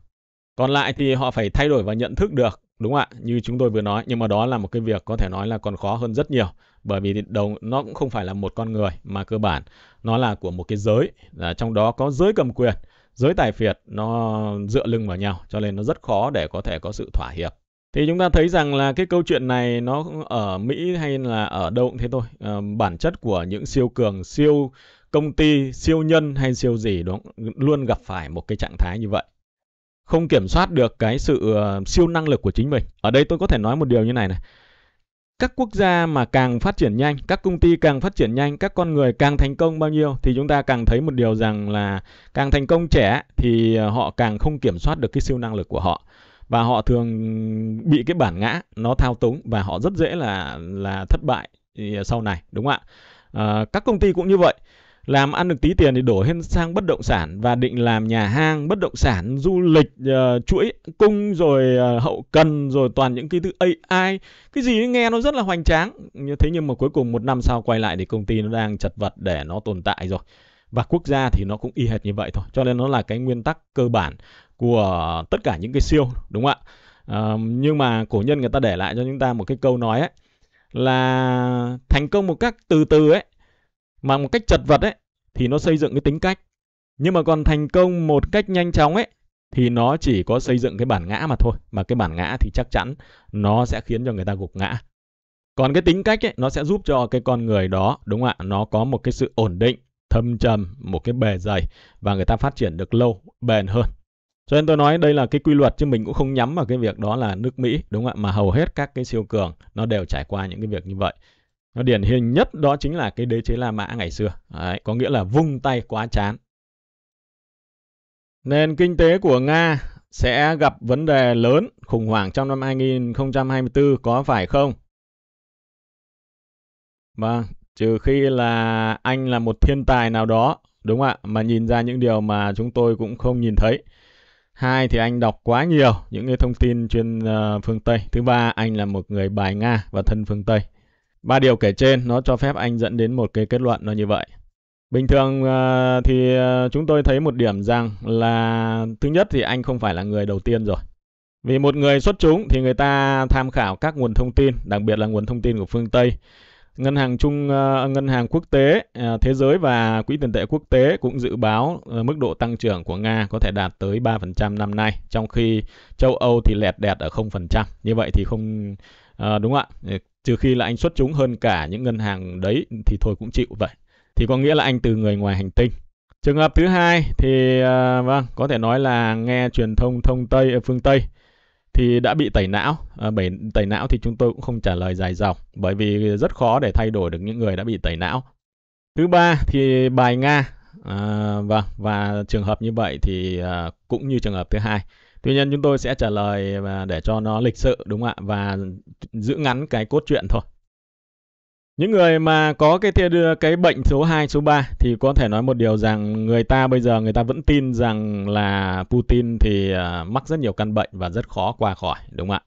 còn lại thì họ phải thay đổi và nhận thức được, đúng không ạ? Như chúng tôi vừa nói, nhưng mà đó là một cái việc có thể nói là còn khó hơn rất nhiều. Bởi vì đầu nó cũng không phải là một con người mà cơ bản nó là của một cái giới, là trong đó có giới cầm quyền, giới tài phiệt nó dựa lưng vào nhau cho nên nó rất khó để có thể có sự thỏa hiệp. Thì chúng ta thấy rằng là cái câu chuyện này nó ở Mỹ hay là ở đâu cũng thế thôi. Ờ, bản chất của những siêu cường, siêu công ty, siêu nhân hay siêu gì đó luôn gặp phải một cái trạng thái như vậy không kiểm soát được cái sự ờ, siêu năng lực của chính mình. Ở đây tôi có thể nói một điều như này này. Các quốc gia mà càng phát triển nhanh, các công ty càng phát triển nhanh, các con người càng thành công bao nhiêu thì chúng ta càng thấy một điều rằng là càng thành công trẻ thì ờ, họ càng không kiểm soát được cái siêu năng lực của họ và họ thường bị cái bản ngã nó thao túng và họ rất dễ là là thất bại ờ, sau này đúng không ạ? À, các công ty cũng như vậy làm ăn được tí tiền thì đổ hết sang bất động sản và định làm nhà hàng bất động sản du lịch uh, chuỗi cung rồi uh, hậu cần rồi toàn những cái thứ AI cái gì nghe nó rất là hoành tráng như thế nhưng mà cuối cùng một năm sau quay lại thì công ty nó đang chật vật để nó tồn tại rồi và quốc gia thì nó cũng y hệt như vậy thôi cho nên nó là cái nguyên tắc cơ bản của tất cả những cái siêu đúng không ạ uh, nhưng mà cổ nhân người ta để lại cho chúng ta một cái câu nói ấy là thành công một cách từ từ ấy mà một cách chật vật ấy thì nó xây dựng cái tính cách nhưng mà còn thành công một cách nhanh chóng ấy thì nó chỉ có xây dựng cái bản ngã mà thôi mà cái bản ngã thì chắc chắn nó sẽ khiến cho người ta gục ngã còn cái tính cách ấy nó sẽ giúp cho cái con người đó đúng không ạ nó có một cái sự ổn định thâm trầm một cái bề dày và người ta phát triển được lâu bền hơn cho nên tôi nói đây là cái quy luật chứ mình cũng không nhắm vào cái việc đó là nước Mỹ đúng không ạ mà hầu hết các cái siêu cường nó đều trải qua những cái việc như vậy nó điển hình nhất đó chính là cái đế chế La Mã ngày xưa. Đấy, có nghĩa là vung tay quá chán. Nền kinh tế của Nga sẽ gặp vấn đề lớn khủng hoảng trong năm 2024 có phải không? Vâng, trừ khi là anh là một thiên tài nào đó, đúng không ạ? Mà nhìn ra những điều mà chúng tôi cũng không nhìn thấy. Hai thì anh đọc quá nhiều những cái thông tin chuyên ờ, phương Tây. Thứ ba, anh là một người bài Nga và thân phương Tây. Ba điều kể trên nó cho phép anh dẫn đến một cái kết luận nó như vậy. Bình thường uh, thì ờ, chúng tôi thấy một điểm rằng là thứ nhất thì anh không phải là người đầu tiên rồi. Vì một người xuất chúng thì người ta tham khảo các nguồn thông tin, đặc biệt là nguồn thông tin của phương Tây. Ngân hàng trung uh, ngân hàng quốc tế uh, thế giới và quỹ tiền tệ quốc tế cũng dự báo uh, mức độ tăng trưởng của Nga có thể đạt tới 3% năm nay, trong khi châu Âu thì lẹt đẹt ở 0%. Như vậy thì không À, đúng ạ, trừ khi là anh xuất chúng hơn cả những ngân hàng đấy thì thôi cũng chịu vậy thì có nghĩa là anh từ người ngoài hành tinh trường hợp thứ hai thì uh, vâng có thể nói là nghe truyền thông thông tây ờ, phương tây thì đã bị tẩy não à, bởi tẩy não thì chúng tôi cũng không trả lời dài dòng bởi vì rất khó để thay đổi được những người đã bị tẩy não thứ ba thì bài nga à, ờ, và vâng, và trường hợp như vậy thì à, cũng như trường hợp thứ hai tuy nhiên chúng tôi sẽ trả lời và để cho nó lịch sự đúng không ạ và giữ ngắn cái cốt truyện thôi những người mà có cái đưa cái bệnh số 2, số 3 thì có thể nói một điều rằng người ta bây giờ người ta vẫn tin rằng là Putin thì à, mắc rất nhiều căn bệnh và rất khó qua khỏi, đúng không ạ?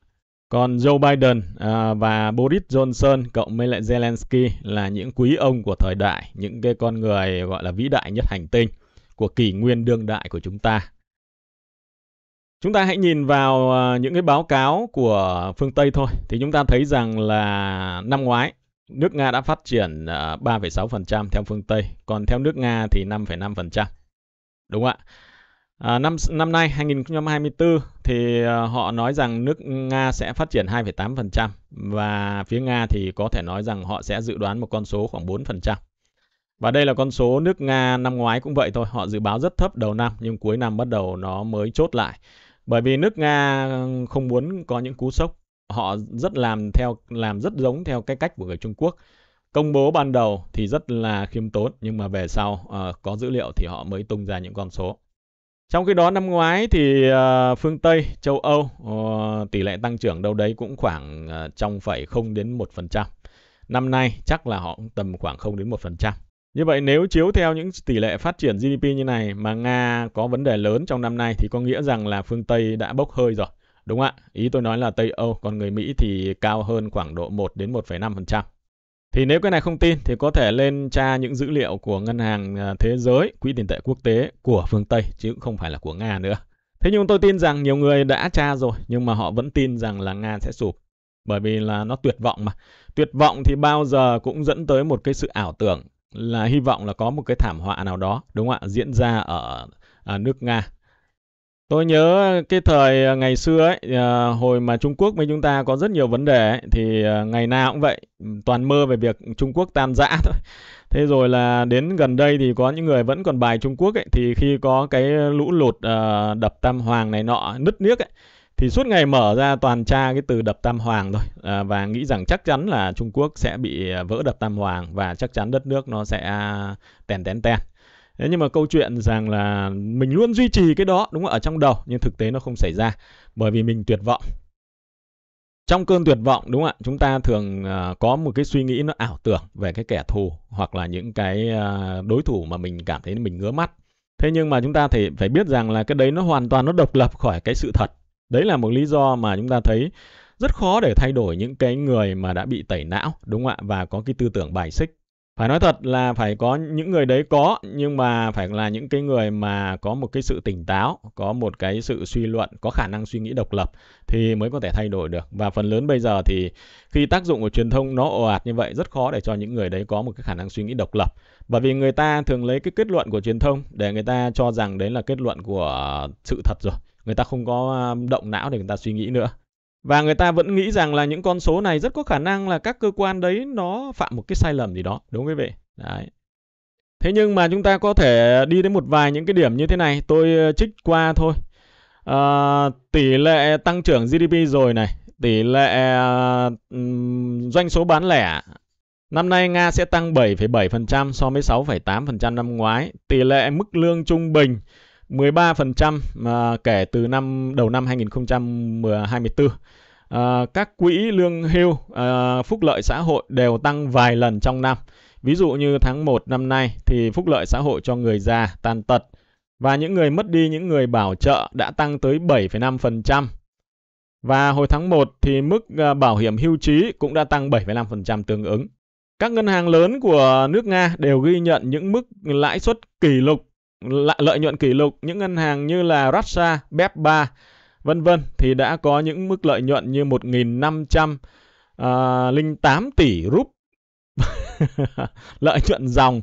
Còn Joe Biden à, và Boris Johnson cộng với lại Zelensky là những quý ông của thời đại, những cái con người gọi là vĩ đại nhất hành tinh của kỷ nguyên đương đại của chúng ta. Chúng ta hãy nhìn vào à, những cái báo cáo của phương Tây thôi thì chúng ta thấy rằng là năm ngoái nước Nga đã phát triển 3,6% à, theo phương Tây, còn theo nước Nga thì 5,5%. Đúng không ạ? À, năm năm nay 2024 thì à, họ nói rằng nước Nga sẽ phát triển 2,8% và phía Nga thì có thể nói rằng họ sẽ dự đoán một con số khoảng 4%. Và đây là con số nước Nga năm ngoái cũng vậy thôi, họ dự báo rất thấp đầu năm nhưng cuối năm bắt đầu nó mới chốt lại bởi vì nước Nga không muốn có những cú sốc họ rất làm theo làm rất giống theo cái cách của người Trung Quốc công bố ban đầu thì rất là khiêm tốn nhưng mà về sau uh, có dữ liệu thì họ mới tung ra những con số trong khi đó năm ngoái thì uh, phương Tây châu Âu uh, tỷ lệ tăng trưởng đâu đấy cũng khoảng uh, trong phẩy không đến một phần trăm năm nay chắc là họ tầm khoảng không đến một phần trăm như vậy nếu chiếu theo những tỷ lệ phát triển GDP như này mà Nga có vấn đề lớn trong năm nay thì có nghĩa rằng là phương Tây đã bốc hơi rồi. Đúng ạ, ý tôi nói là Tây Âu, còn người Mỹ thì cao hơn khoảng độ 1 đến 1,5%. Thì nếu cái này không tin thì có thể lên tra những dữ liệu của Ngân hàng à, Thế giới, Quỹ tiền tệ quốc tế của phương Tây chứ không phải là của Nga nữa. Thế nhưng tôi tin rằng nhiều người đã tra rồi nhưng mà họ vẫn tin rằng là Nga sẽ sụp bởi vì là nó tuyệt vọng mà. Tuyệt vọng thì bao giờ cũng dẫn tới một cái sự ảo tưởng là hy vọng là có một cái thảm họa nào đó đúng không ạ diễn ra ở à, nước Nga Tôi nhớ cái thời à, ngày xưa ấy, à, hồi mà Trung Quốc với chúng ta có rất nhiều vấn đề ấy, thì à, ngày nào cũng vậy, toàn mơ về việc Trung Quốc tan rã thôi. Thế rồi là đến gần đây thì có những người vẫn còn bài Trung Quốc ấy, thì khi có cái lũ lụt à, đập Tam Hoàng này nọ nứt niếc ấy, thì suốt ngày mở ra toàn tra cái từ đập Tam Hoàng thôi à, và nghĩ rằng chắc chắn là Trung Quốc sẽ bị à, vỡ đập Tam Hoàng và chắc chắn đất nước nó sẽ tèn tèn tèn. Thế nhưng mà câu chuyện rằng là mình luôn duy trì cái đó đúng không ở trong đầu nhưng thực tế nó không xảy ra bởi vì mình tuyệt vọng. Trong cơn tuyệt vọng đúng không ạ? Chúng ta thường uh, có một cái suy nghĩ nó ảo tưởng về cái kẻ thù hoặc là những cái uh, đối thủ mà mình cảm thấy mình ngứa mắt. Thế nhưng mà chúng ta thì phải biết rằng là cái đấy nó hoàn toàn nó độc lập khỏi cái sự thật Đấy là một lý do mà chúng ta thấy rất khó để thay đổi những cái người mà đã bị tẩy não, đúng không ạ? Và có cái tư tưởng bài xích. Phải nói thật là phải có những người đấy có, nhưng mà phải là những cái người mà có một cái sự tỉnh táo, có một cái sự suy luận, có khả năng suy nghĩ độc lập thì mới có thể thay đổi được. Và phần lớn bây giờ thì khi tác dụng của truyền thông nó ồ ạt như vậy, rất khó để cho những người đấy có một cái khả năng suy nghĩ độc lập. Bởi vì người ta thường lấy cái kết luận của truyền thông để người ta cho rằng đấy là kết luận của sự thật rồi người ta không có à, động não để người ta suy nghĩ nữa và người ta vẫn nghĩ rằng là những con số này rất có khả năng là các cơ quan đấy nó phạm một cái sai lầm gì đó đúng quý vị đấy thế nhưng mà chúng ta có thể đi đến một vài những cái điểm như thế này tôi ờ, trích qua thôi à, tỷ lệ tăng trưởng GDP rồi này tỷ lệ à, doanh số bán lẻ Năm nay Nga sẽ tăng 7,7% so với 6,8% năm ngoái. Tỷ lệ mức lương trung bình 13% à, kể từ năm đầu năm 2024. À, các quỹ lương hưu, à, phúc lợi xã hội đều tăng vài lần trong năm. Ví dụ như tháng 1 năm nay thì phúc lợi xã hội cho người già, tàn tật và những người mất đi những người bảo trợ đã tăng tới 7,5%. Và hồi tháng 1 thì mức à, bảo hiểm hưu trí cũng đã tăng 7,5% tương ứng. Các ngân hàng lớn của nước Nga đều ghi nhận những mức lãi suất kỷ lục lợi nhuận kỷ lục, những ngân hàng như là Rasa, Bepba, vân vân thì đã có những mức lợi nhuận như 1.508 à, tỷ rúp lợi nhuận dòng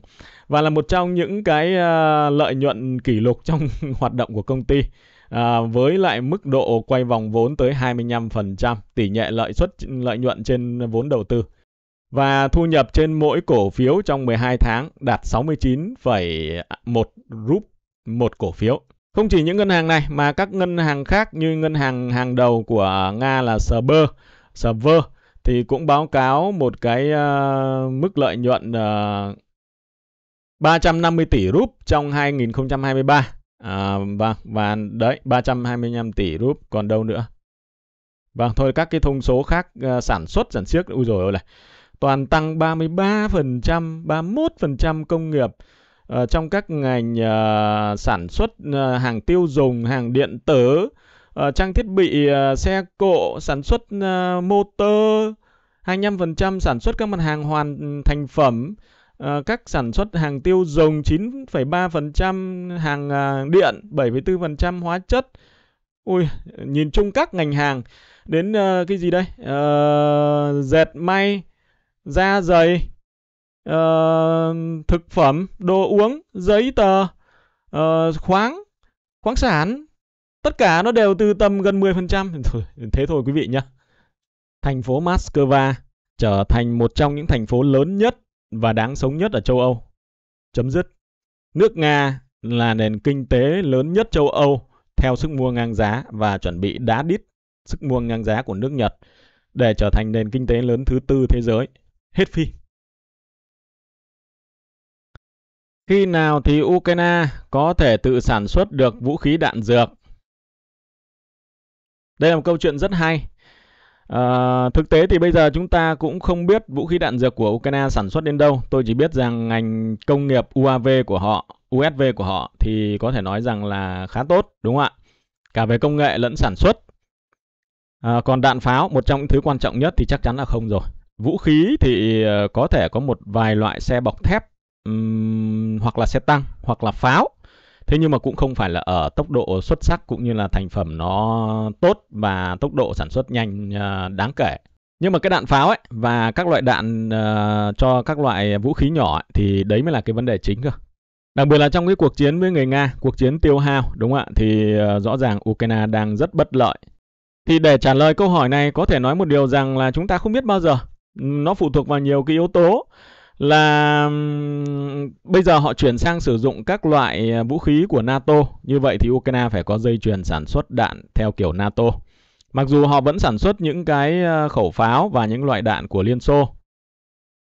và là một trong những cái à, lợi nhuận kỷ lục trong hoạt động của công ty à, với lại mức độ quay vòng vốn tới 25% tỷ lệ lợi suất lợi nhuận trên vốn đầu tư và thu nhập trên mỗi cổ phiếu trong 12 tháng đạt 69,1 rúp một cổ phiếu. Không chỉ những ngân hàng này mà các ngân hàng khác như ngân hàng hàng đầu của Nga là Sber, Sber thì cũng báo cáo một cái uh, mức lợi nhuận uh, ờ, 350 tỷ rúp trong 2023. À, vâng, và đấy 325 tỷ rúp còn đâu nữa. Vâng, thôi các cái thông số khác uh, sản xuất sản siếc ui rồi này toàn tăng 33%, 31% công nghiệp uh, trong các ngành uh, sản xuất uh, hàng tiêu dùng, hàng điện tử, uh, trang thiết bị uh, xe cộ, sản xuất uh, motor, 25% sản xuất các mặt hàng hoàn thành phẩm, uh, các sản xuất hàng tiêu dùng 9,3% hàng uh, điện, 7,4% hóa chất. Ui, nhìn chung các ngành hàng đến uh, cái gì đây? Uh, dệt may da giày uh, thực phẩm đồ uống giấy tờ uh, khoáng khoáng sản tất cả nó đều từ tầm gần 10% thế thôi quý vị nhé thành phố Moscow trở thành một trong những thành phố lớn nhất và đáng sống nhất ở châu Âu chấm dứt nước Nga là nền kinh tế lớn nhất châu Âu theo sức mua ngang giá và chuẩn bị đá đít sức mua ngang giá của nước Nhật để trở thành nền kinh tế lớn thứ tư thế giới Hết phim. Khi nào thì Ukraine có thể tự sản xuất được vũ khí đạn dược? Đây là một câu chuyện rất hay. À, thực tế thì bây giờ chúng ta cũng không biết vũ khí đạn dược của Ukraine sản xuất đến đâu. Tôi chỉ biết rằng ngành công nghiệp UAV của họ, USV của họ thì có thể nói rằng là khá tốt, đúng không ạ? Cả về công nghệ lẫn sản xuất. À, còn đạn pháo, một trong những thứ quan trọng nhất thì chắc chắn là không rồi. Vũ khí thì ờ, có thể có một vài loại xe bọc thép hoặc là xe tăng hoặc là pháo. Thế nhưng mà cũng không phải là ở tốc độ xuất sắc cũng như là thành phẩm nó tốt và tốc độ sản xuất nhanh ờ, đáng kể. Nhưng mà cái đạn pháo ấy và các loại đạn ờ, cho các loại vũ khí nhỏ ấy, thì đấy mới là cái vấn đề chính cơ. Đặc biệt là trong cái cuộc chiến với người Nga, cuộc chiến tiêu hao, đúng không ạ? Thì rõ ràng Ukraine đang rất bất lợi. Thì để trả lời câu hỏi này có thể nói một điều rằng là chúng ta không biết bao giờ nó phụ thuộc vào nhiều cái yếu tố là bây giờ họ chuyển sang sử dụng các loại à, vũ khí của NATO. Như vậy thì Ukraine phải có dây chuyền sản xuất đạn theo kiểu NATO. Mặc dù họ vẫn sản xuất những cái à, khẩu pháo và những loại đạn của Liên Xô.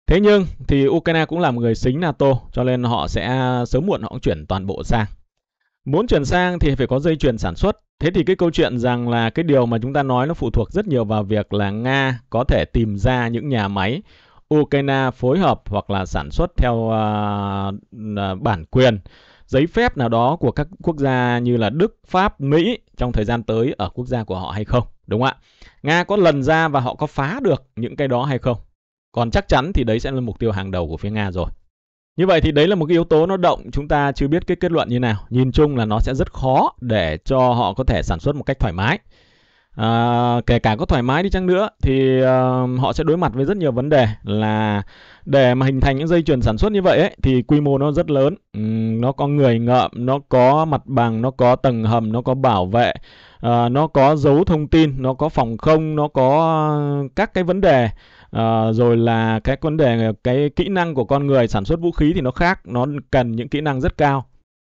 Thế nhưng thì Ukraine cũng là người xính NATO cho nên họ sẽ à, sớm muộn họ cũng chuyển toàn bộ sang. Muốn chuyển sang thì phải có dây chuyền sản xuất. Thế thì cái câu chuyện rằng là cái điều mà chúng ta nói nó phụ thuộc rất nhiều vào việc là Nga có thể tìm ra những nhà máy Ukraine phối hợp hoặc là sản xuất theo uh, bản quyền giấy phép nào đó của các quốc gia như là Đức, Pháp, Mỹ trong thời gian tới ở quốc gia của họ hay không, đúng không ạ? Nga có lần ra và họ có phá được những cái đó hay không? Còn chắc chắn thì đấy sẽ là mục tiêu hàng đầu của phía Nga rồi. Như vậy thì đấy là một cái yếu tố nó động chúng ta chưa biết cái kết luận như nào. Nhìn chung là nó sẽ rất khó để cho họ có thể sản xuất một cách thoải mái. À, kể cả có thoải mái đi chăng nữa thì uh, họ sẽ đối mặt với rất nhiều vấn đề là để mà hình thành những dây chuyền sản xuất như vậy ấy, thì quy mô nó rất lớn uhm, nó có người ngợm nó có mặt bằng nó có tầng hầm nó có bảo vệ uh, nó có dấu thông tin nó có phòng không nó có các cái vấn đề Ờ, rồi là cái vấn đề cái kỹ năng của con người sản xuất vũ khí thì nó khác nó cần những kỹ năng rất cao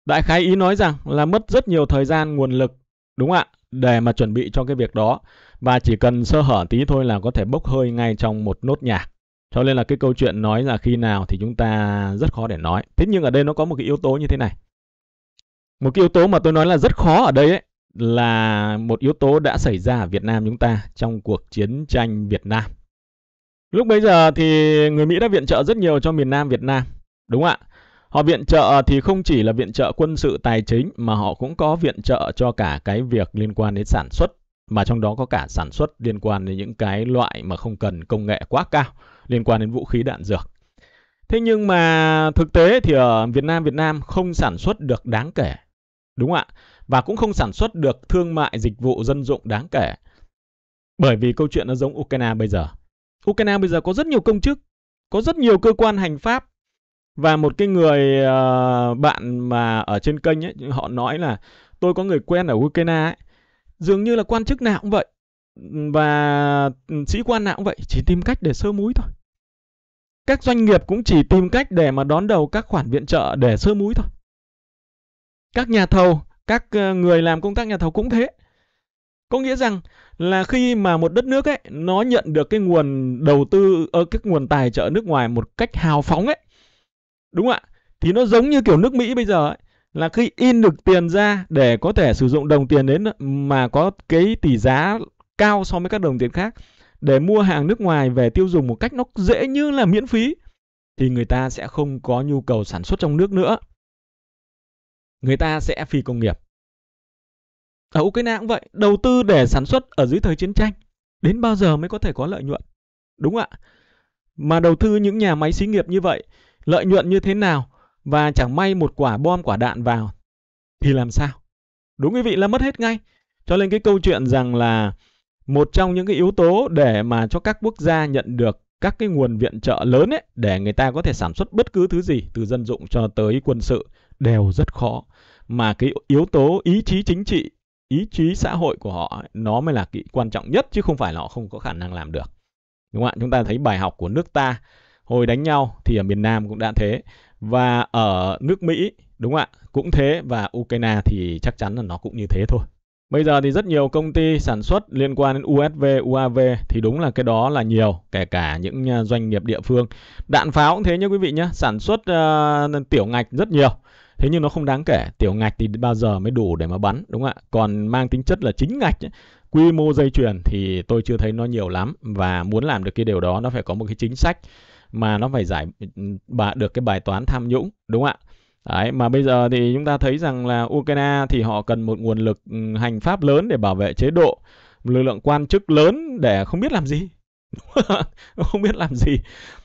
đại khái ý nói rằng là mất rất nhiều thời gian nguồn lực đúng ạ để mà chuẩn bị cho cái việc đó và chỉ cần sơ hở tí thôi là có thể bốc hơi ngay trong một nốt nhạc cho nên là cái câu chuyện nói là khi nào thì chúng ta rất khó để nói thế nhưng ở đây nó có một cái yếu tố như thế này một cái yếu tố mà tôi nói là rất khó ở đây ấy, là một yếu tố đã xảy ra ở Việt Nam chúng ta trong cuộc chiến tranh Việt Nam Lúc bây giờ thì người Mỹ đã viện trợ rất nhiều cho miền Nam Việt Nam, đúng ạ. Họ viện trợ thì không chỉ là viện trợ quân sự tài chính mà họ cũng có viện trợ cho cả cái việc liên quan đến sản xuất mà trong đó có cả sản xuất liên quan đến những cái loại mà không cần công nghệ quá cao liên quan đến vũ khí đạn dược. Thế nhưng mà thực tế thì ở Việt Nam Việt Nam không sản xuất được đáng kể. Đúng ạ. Và cũng không sản xuất được thương mại dịch vụ dân dụng đáng kể. Bởi vì câu chuyện nó giống Ukraine bây giờ. Ukraine bây giờ có rất nhiều công chức, có rất nhiều cơ quan hành pháp và một cái người uh, bạn mà ở trên kênh ấy họ nói là tôi có người quen ở Ukraine ấy, dường như là quan chức nào cũng vậy và sĩ quan nào cũng vậy chỉ tìm cách để sơ múi thôi. Các doanh nghiệp cũng chỉ tìm cách để mà đón đầu các khoản viện trợ để sơ múi thôi. Các nhà thầu, các ờ, người làm công tác nhà thầu cũng thế có nghĩa rằng là khi mà một đất nước ấy nó nhận được cái nguồn đầu tư ở ờ, cái nguồn tài trợ nước ngoài một cách hào phóng ấy. Đúng không ạ? Thì nó giống như kiểu nước Mỹ bây giờ ấy là khi in được tiền ra để có thể sử dụng đồng tiền đến mà có cái tỷ giá cao so với các đồng tiền khác để mua hàng nước ngoài về tiêu dùng một cách nó dễ như là miễn phí thì người ta sẽ không có nhu cầu sản xuất trong nước nữa. Người ta sẽ phi công nghiệp. Ở Ukraine cũng vậy, đầu tư để sản xuất ở dưới thời chiến tranh, đến bao giờ mới có thể có lợi nhuận? Đúng ạ. Mà đầu tư những nhà máy xí nghiệp như vậy, lợi nhuận như thế nào và chẳng may một quả bom quả đạn vào thì làm sao? Đúng quý vị là mất hết ngay. Cho nên cái câu chuyện rằng là một trong những cái yếu tố để mà cho các quốc gia nhận được các cái nguồn viện trợ lớn ấy để người ta có thể sản xuất bất cứ thứ gì từ dân dụng cho tới quân sự đều rất khó mà cái yếu tố ý chí chính trị ý chí xã hội của họ nó mới là cái quan trọng nhất chứ không phải là họ không có khả năng làm được đúng không ạ chúng ta thấy bài học của nước ta hồi đánh nhau thì ở miền Nam cũng đã thế và ở nước Mỹ đúng không ạ cũng thế và Ukraine thì chắc chắn là nó cũng như thế thôi Bây giờ thì rất nhiều công ty sản xuất liên quan đến USV, UAV thì đúng là cái đó là nhiều, kể cả những à, doanh nghiệp địa phương. Đạn pháo cũng thế nhé quý vị nhé, sản xuất uh, tiểu ngạch rất nhiều thế nhưng nó không đáng kể tiểu ngạch thì bao giờ mới đủ để mà bắn đúng không ạ còn mang tính chất là chính ngạch ấy, quy mô dây chuyền thì tôi chưa thấy nó nhiều lắm và muốn làm được cái điều đó nó phải có một cái chính sách mà nó phải giải ừ, bà được cái bài toán tham nhũng đúng không ạ Đấy, mà bây giờ thì chúng ta thấy rằng là Ukraine thì họ cần một nguồn lực ừ, hành pháp lớn để bảo vệ chế độ, lực lượng quan chức lớn để không biết làm gì. không biết làm gì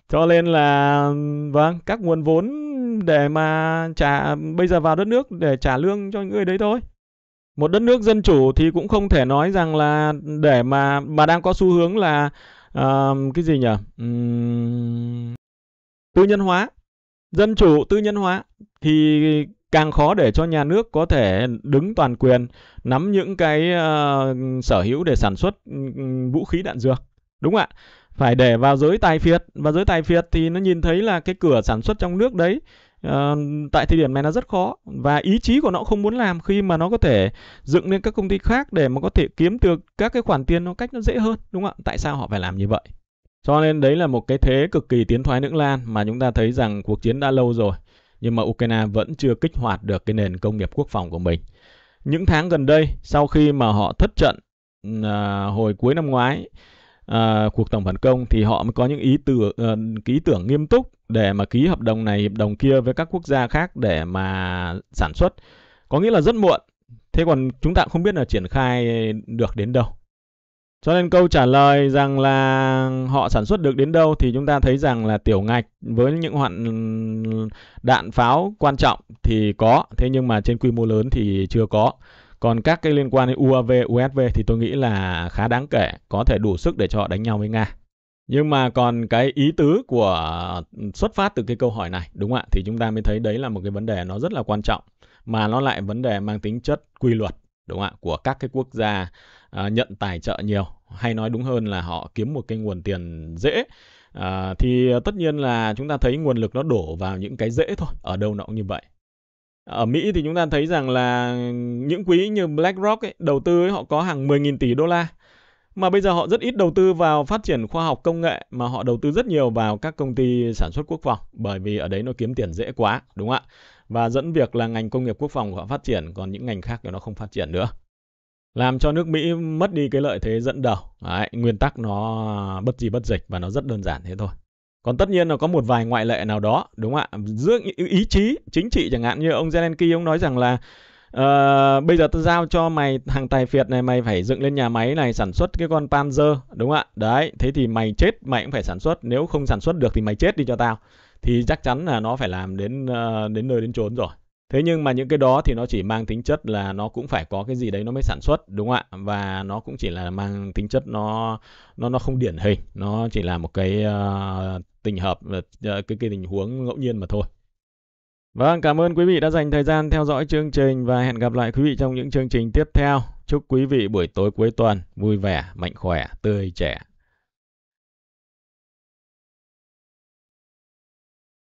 cho nên là vâng các nguồn vốn để mà trả bây giờ vào đất nước để trả lương cho những người đấy thôi một đất nước dân chủ thì cũng không thể nói rằng là để mà mà đang có xu hướng là uh, cái gì nhỉ uhm, tư nhân hóa dân chủ tư nhân hóa thì càng khó để cho nhà nước có thể đứng toàn quyền nắm những cái uh, sở hữu để sản xuất vũ khí đạn dược Đúng ạ. Phải để vào giới tài phiệt và giới tài phiệt thì nó nhìn thấy là cái cửa sản xuất trong nước đấy uh, tại thời điểm này nó rất khó và ý chí của nó không muốn làm khi mà nó có thể dựng lên các công ty khác để mà có thể kiếm được các cái khoản tiền nó cách nó dễ hơn đúng không ạ? Tại sao họ phải làm như vậy? Cho nên đấy là một cái thế cực kỳ tiến thoái lưỡng lan mà chúng ta thấy rằng cuộc chiến đã lâu rồi nhưng mà Ukraine vẫn chưa kích hoạt được cái nền công nghiệp quốc phòng của mình. Những tháng gần đây sau khi mà họ thất trận uh, hồi cuối năm ngoái à, cuộc tổng phản công thì họ mới có những ý tưởng à, ờ, ý tưởng nghiêm túc để mà ký hợp đồng này hợp đồng kia với các quốc gia khác để mà sản xuất có nghĩa là rất muộn thế còn chúng ta không biết là triển khai được đến đâu cho nên câu trả lời rằng là họ sản xuất được đến đâu thì chúng ta thấy rằng là tiểu ngạch với những hoạn đạn pháo quan trọng thì có, thế nhưng mà trên quy mô lớn thì chưa có. Còn các cái liên quan đến UAV, USV thì tôi nghĩ là khá đáng kể, có thể đủ sức để cho họ đánh nhau với Nga. Nhưng mà còn cái ý tứ của ừ, xuất phát từ cái câu hỏi này, đúng không ạ? Thì chúng ta mới thấy đấy là một cái vấn đề nó rất là quan trọng mà nó lại vấn đề mang tính chất quy luật, đúng không ạ? Của các cái quốc gia uh, nhận tài trợ nhiều hay nói đúng hơn là họ kiếm một cái nguồn tiền dễ à, thì tất nhiên là chúng ta thấy nguồn lực nó đổ vào những cái dễ thôi ở đâu nó cũng như vậy ở Mỹ thì chúng ta thấy rằng là những quỹ như BlackRock ấy, đầu tư ấy, họ có hàng 10.000 tỷ đô la mà bây giờ họ rất ít đầu tư vào phát triển khoa học công nghệ mà họ đầu tư rất nhiều vào các công ty sản xuất quốc phòng bởi vì ở đấy nó kiếm tiền dễ quá đúng không ạ và dẫn việc là ngành công nghiệp quốc phòng của họ phát triển còn những ngành khác thì nó không phát triển nữa làm cho nước Mỹ mất đi cái lợi thế dẫn đầu đấy, nguyên tắc nó bất di bất dịch và nó rất đơn giản thế thôi còn tất nhiên là có một vài ngoại lệ nào đó, đúng không ạ? Giữa ý chí chính trị chẳng hạn như ông Zelensky ông nói rằng là Uh, bây giờ tôi giao cho mày hàng tài phiệt này mày phải dựng lên nhà máy này sản xuất cái con panzer đúng không ạ đấy thế thì mày chết mày cũng phải sản xuất nếu không sản xuất được thì mày chết đi cho tao thì chắc chắn là nó phải làm đến uh, đến nơi đến chốn rồi thế nhưng mà những cái đó thì nó chỉ mang tính chất là nó cũng phải có cái gì đấy nó mới sản xuất đúng không ạ và nó cũng chỉ là mang tính chất nó nó nó không điển hình nó chỉ là một cái uh, tình hợp ờ, ờ, cái cái tình huống ngẫu nhiên mà thôi. Vâng, cảm ơn quý vị đã dành thời gian theo dõi chương trình và hẹn gặp lại quý vị trong những chương trình tiếp theo. Chúc quý vị buổi tối cuối tuần vui vẻ, mạnh khỏe, tươi trẻ.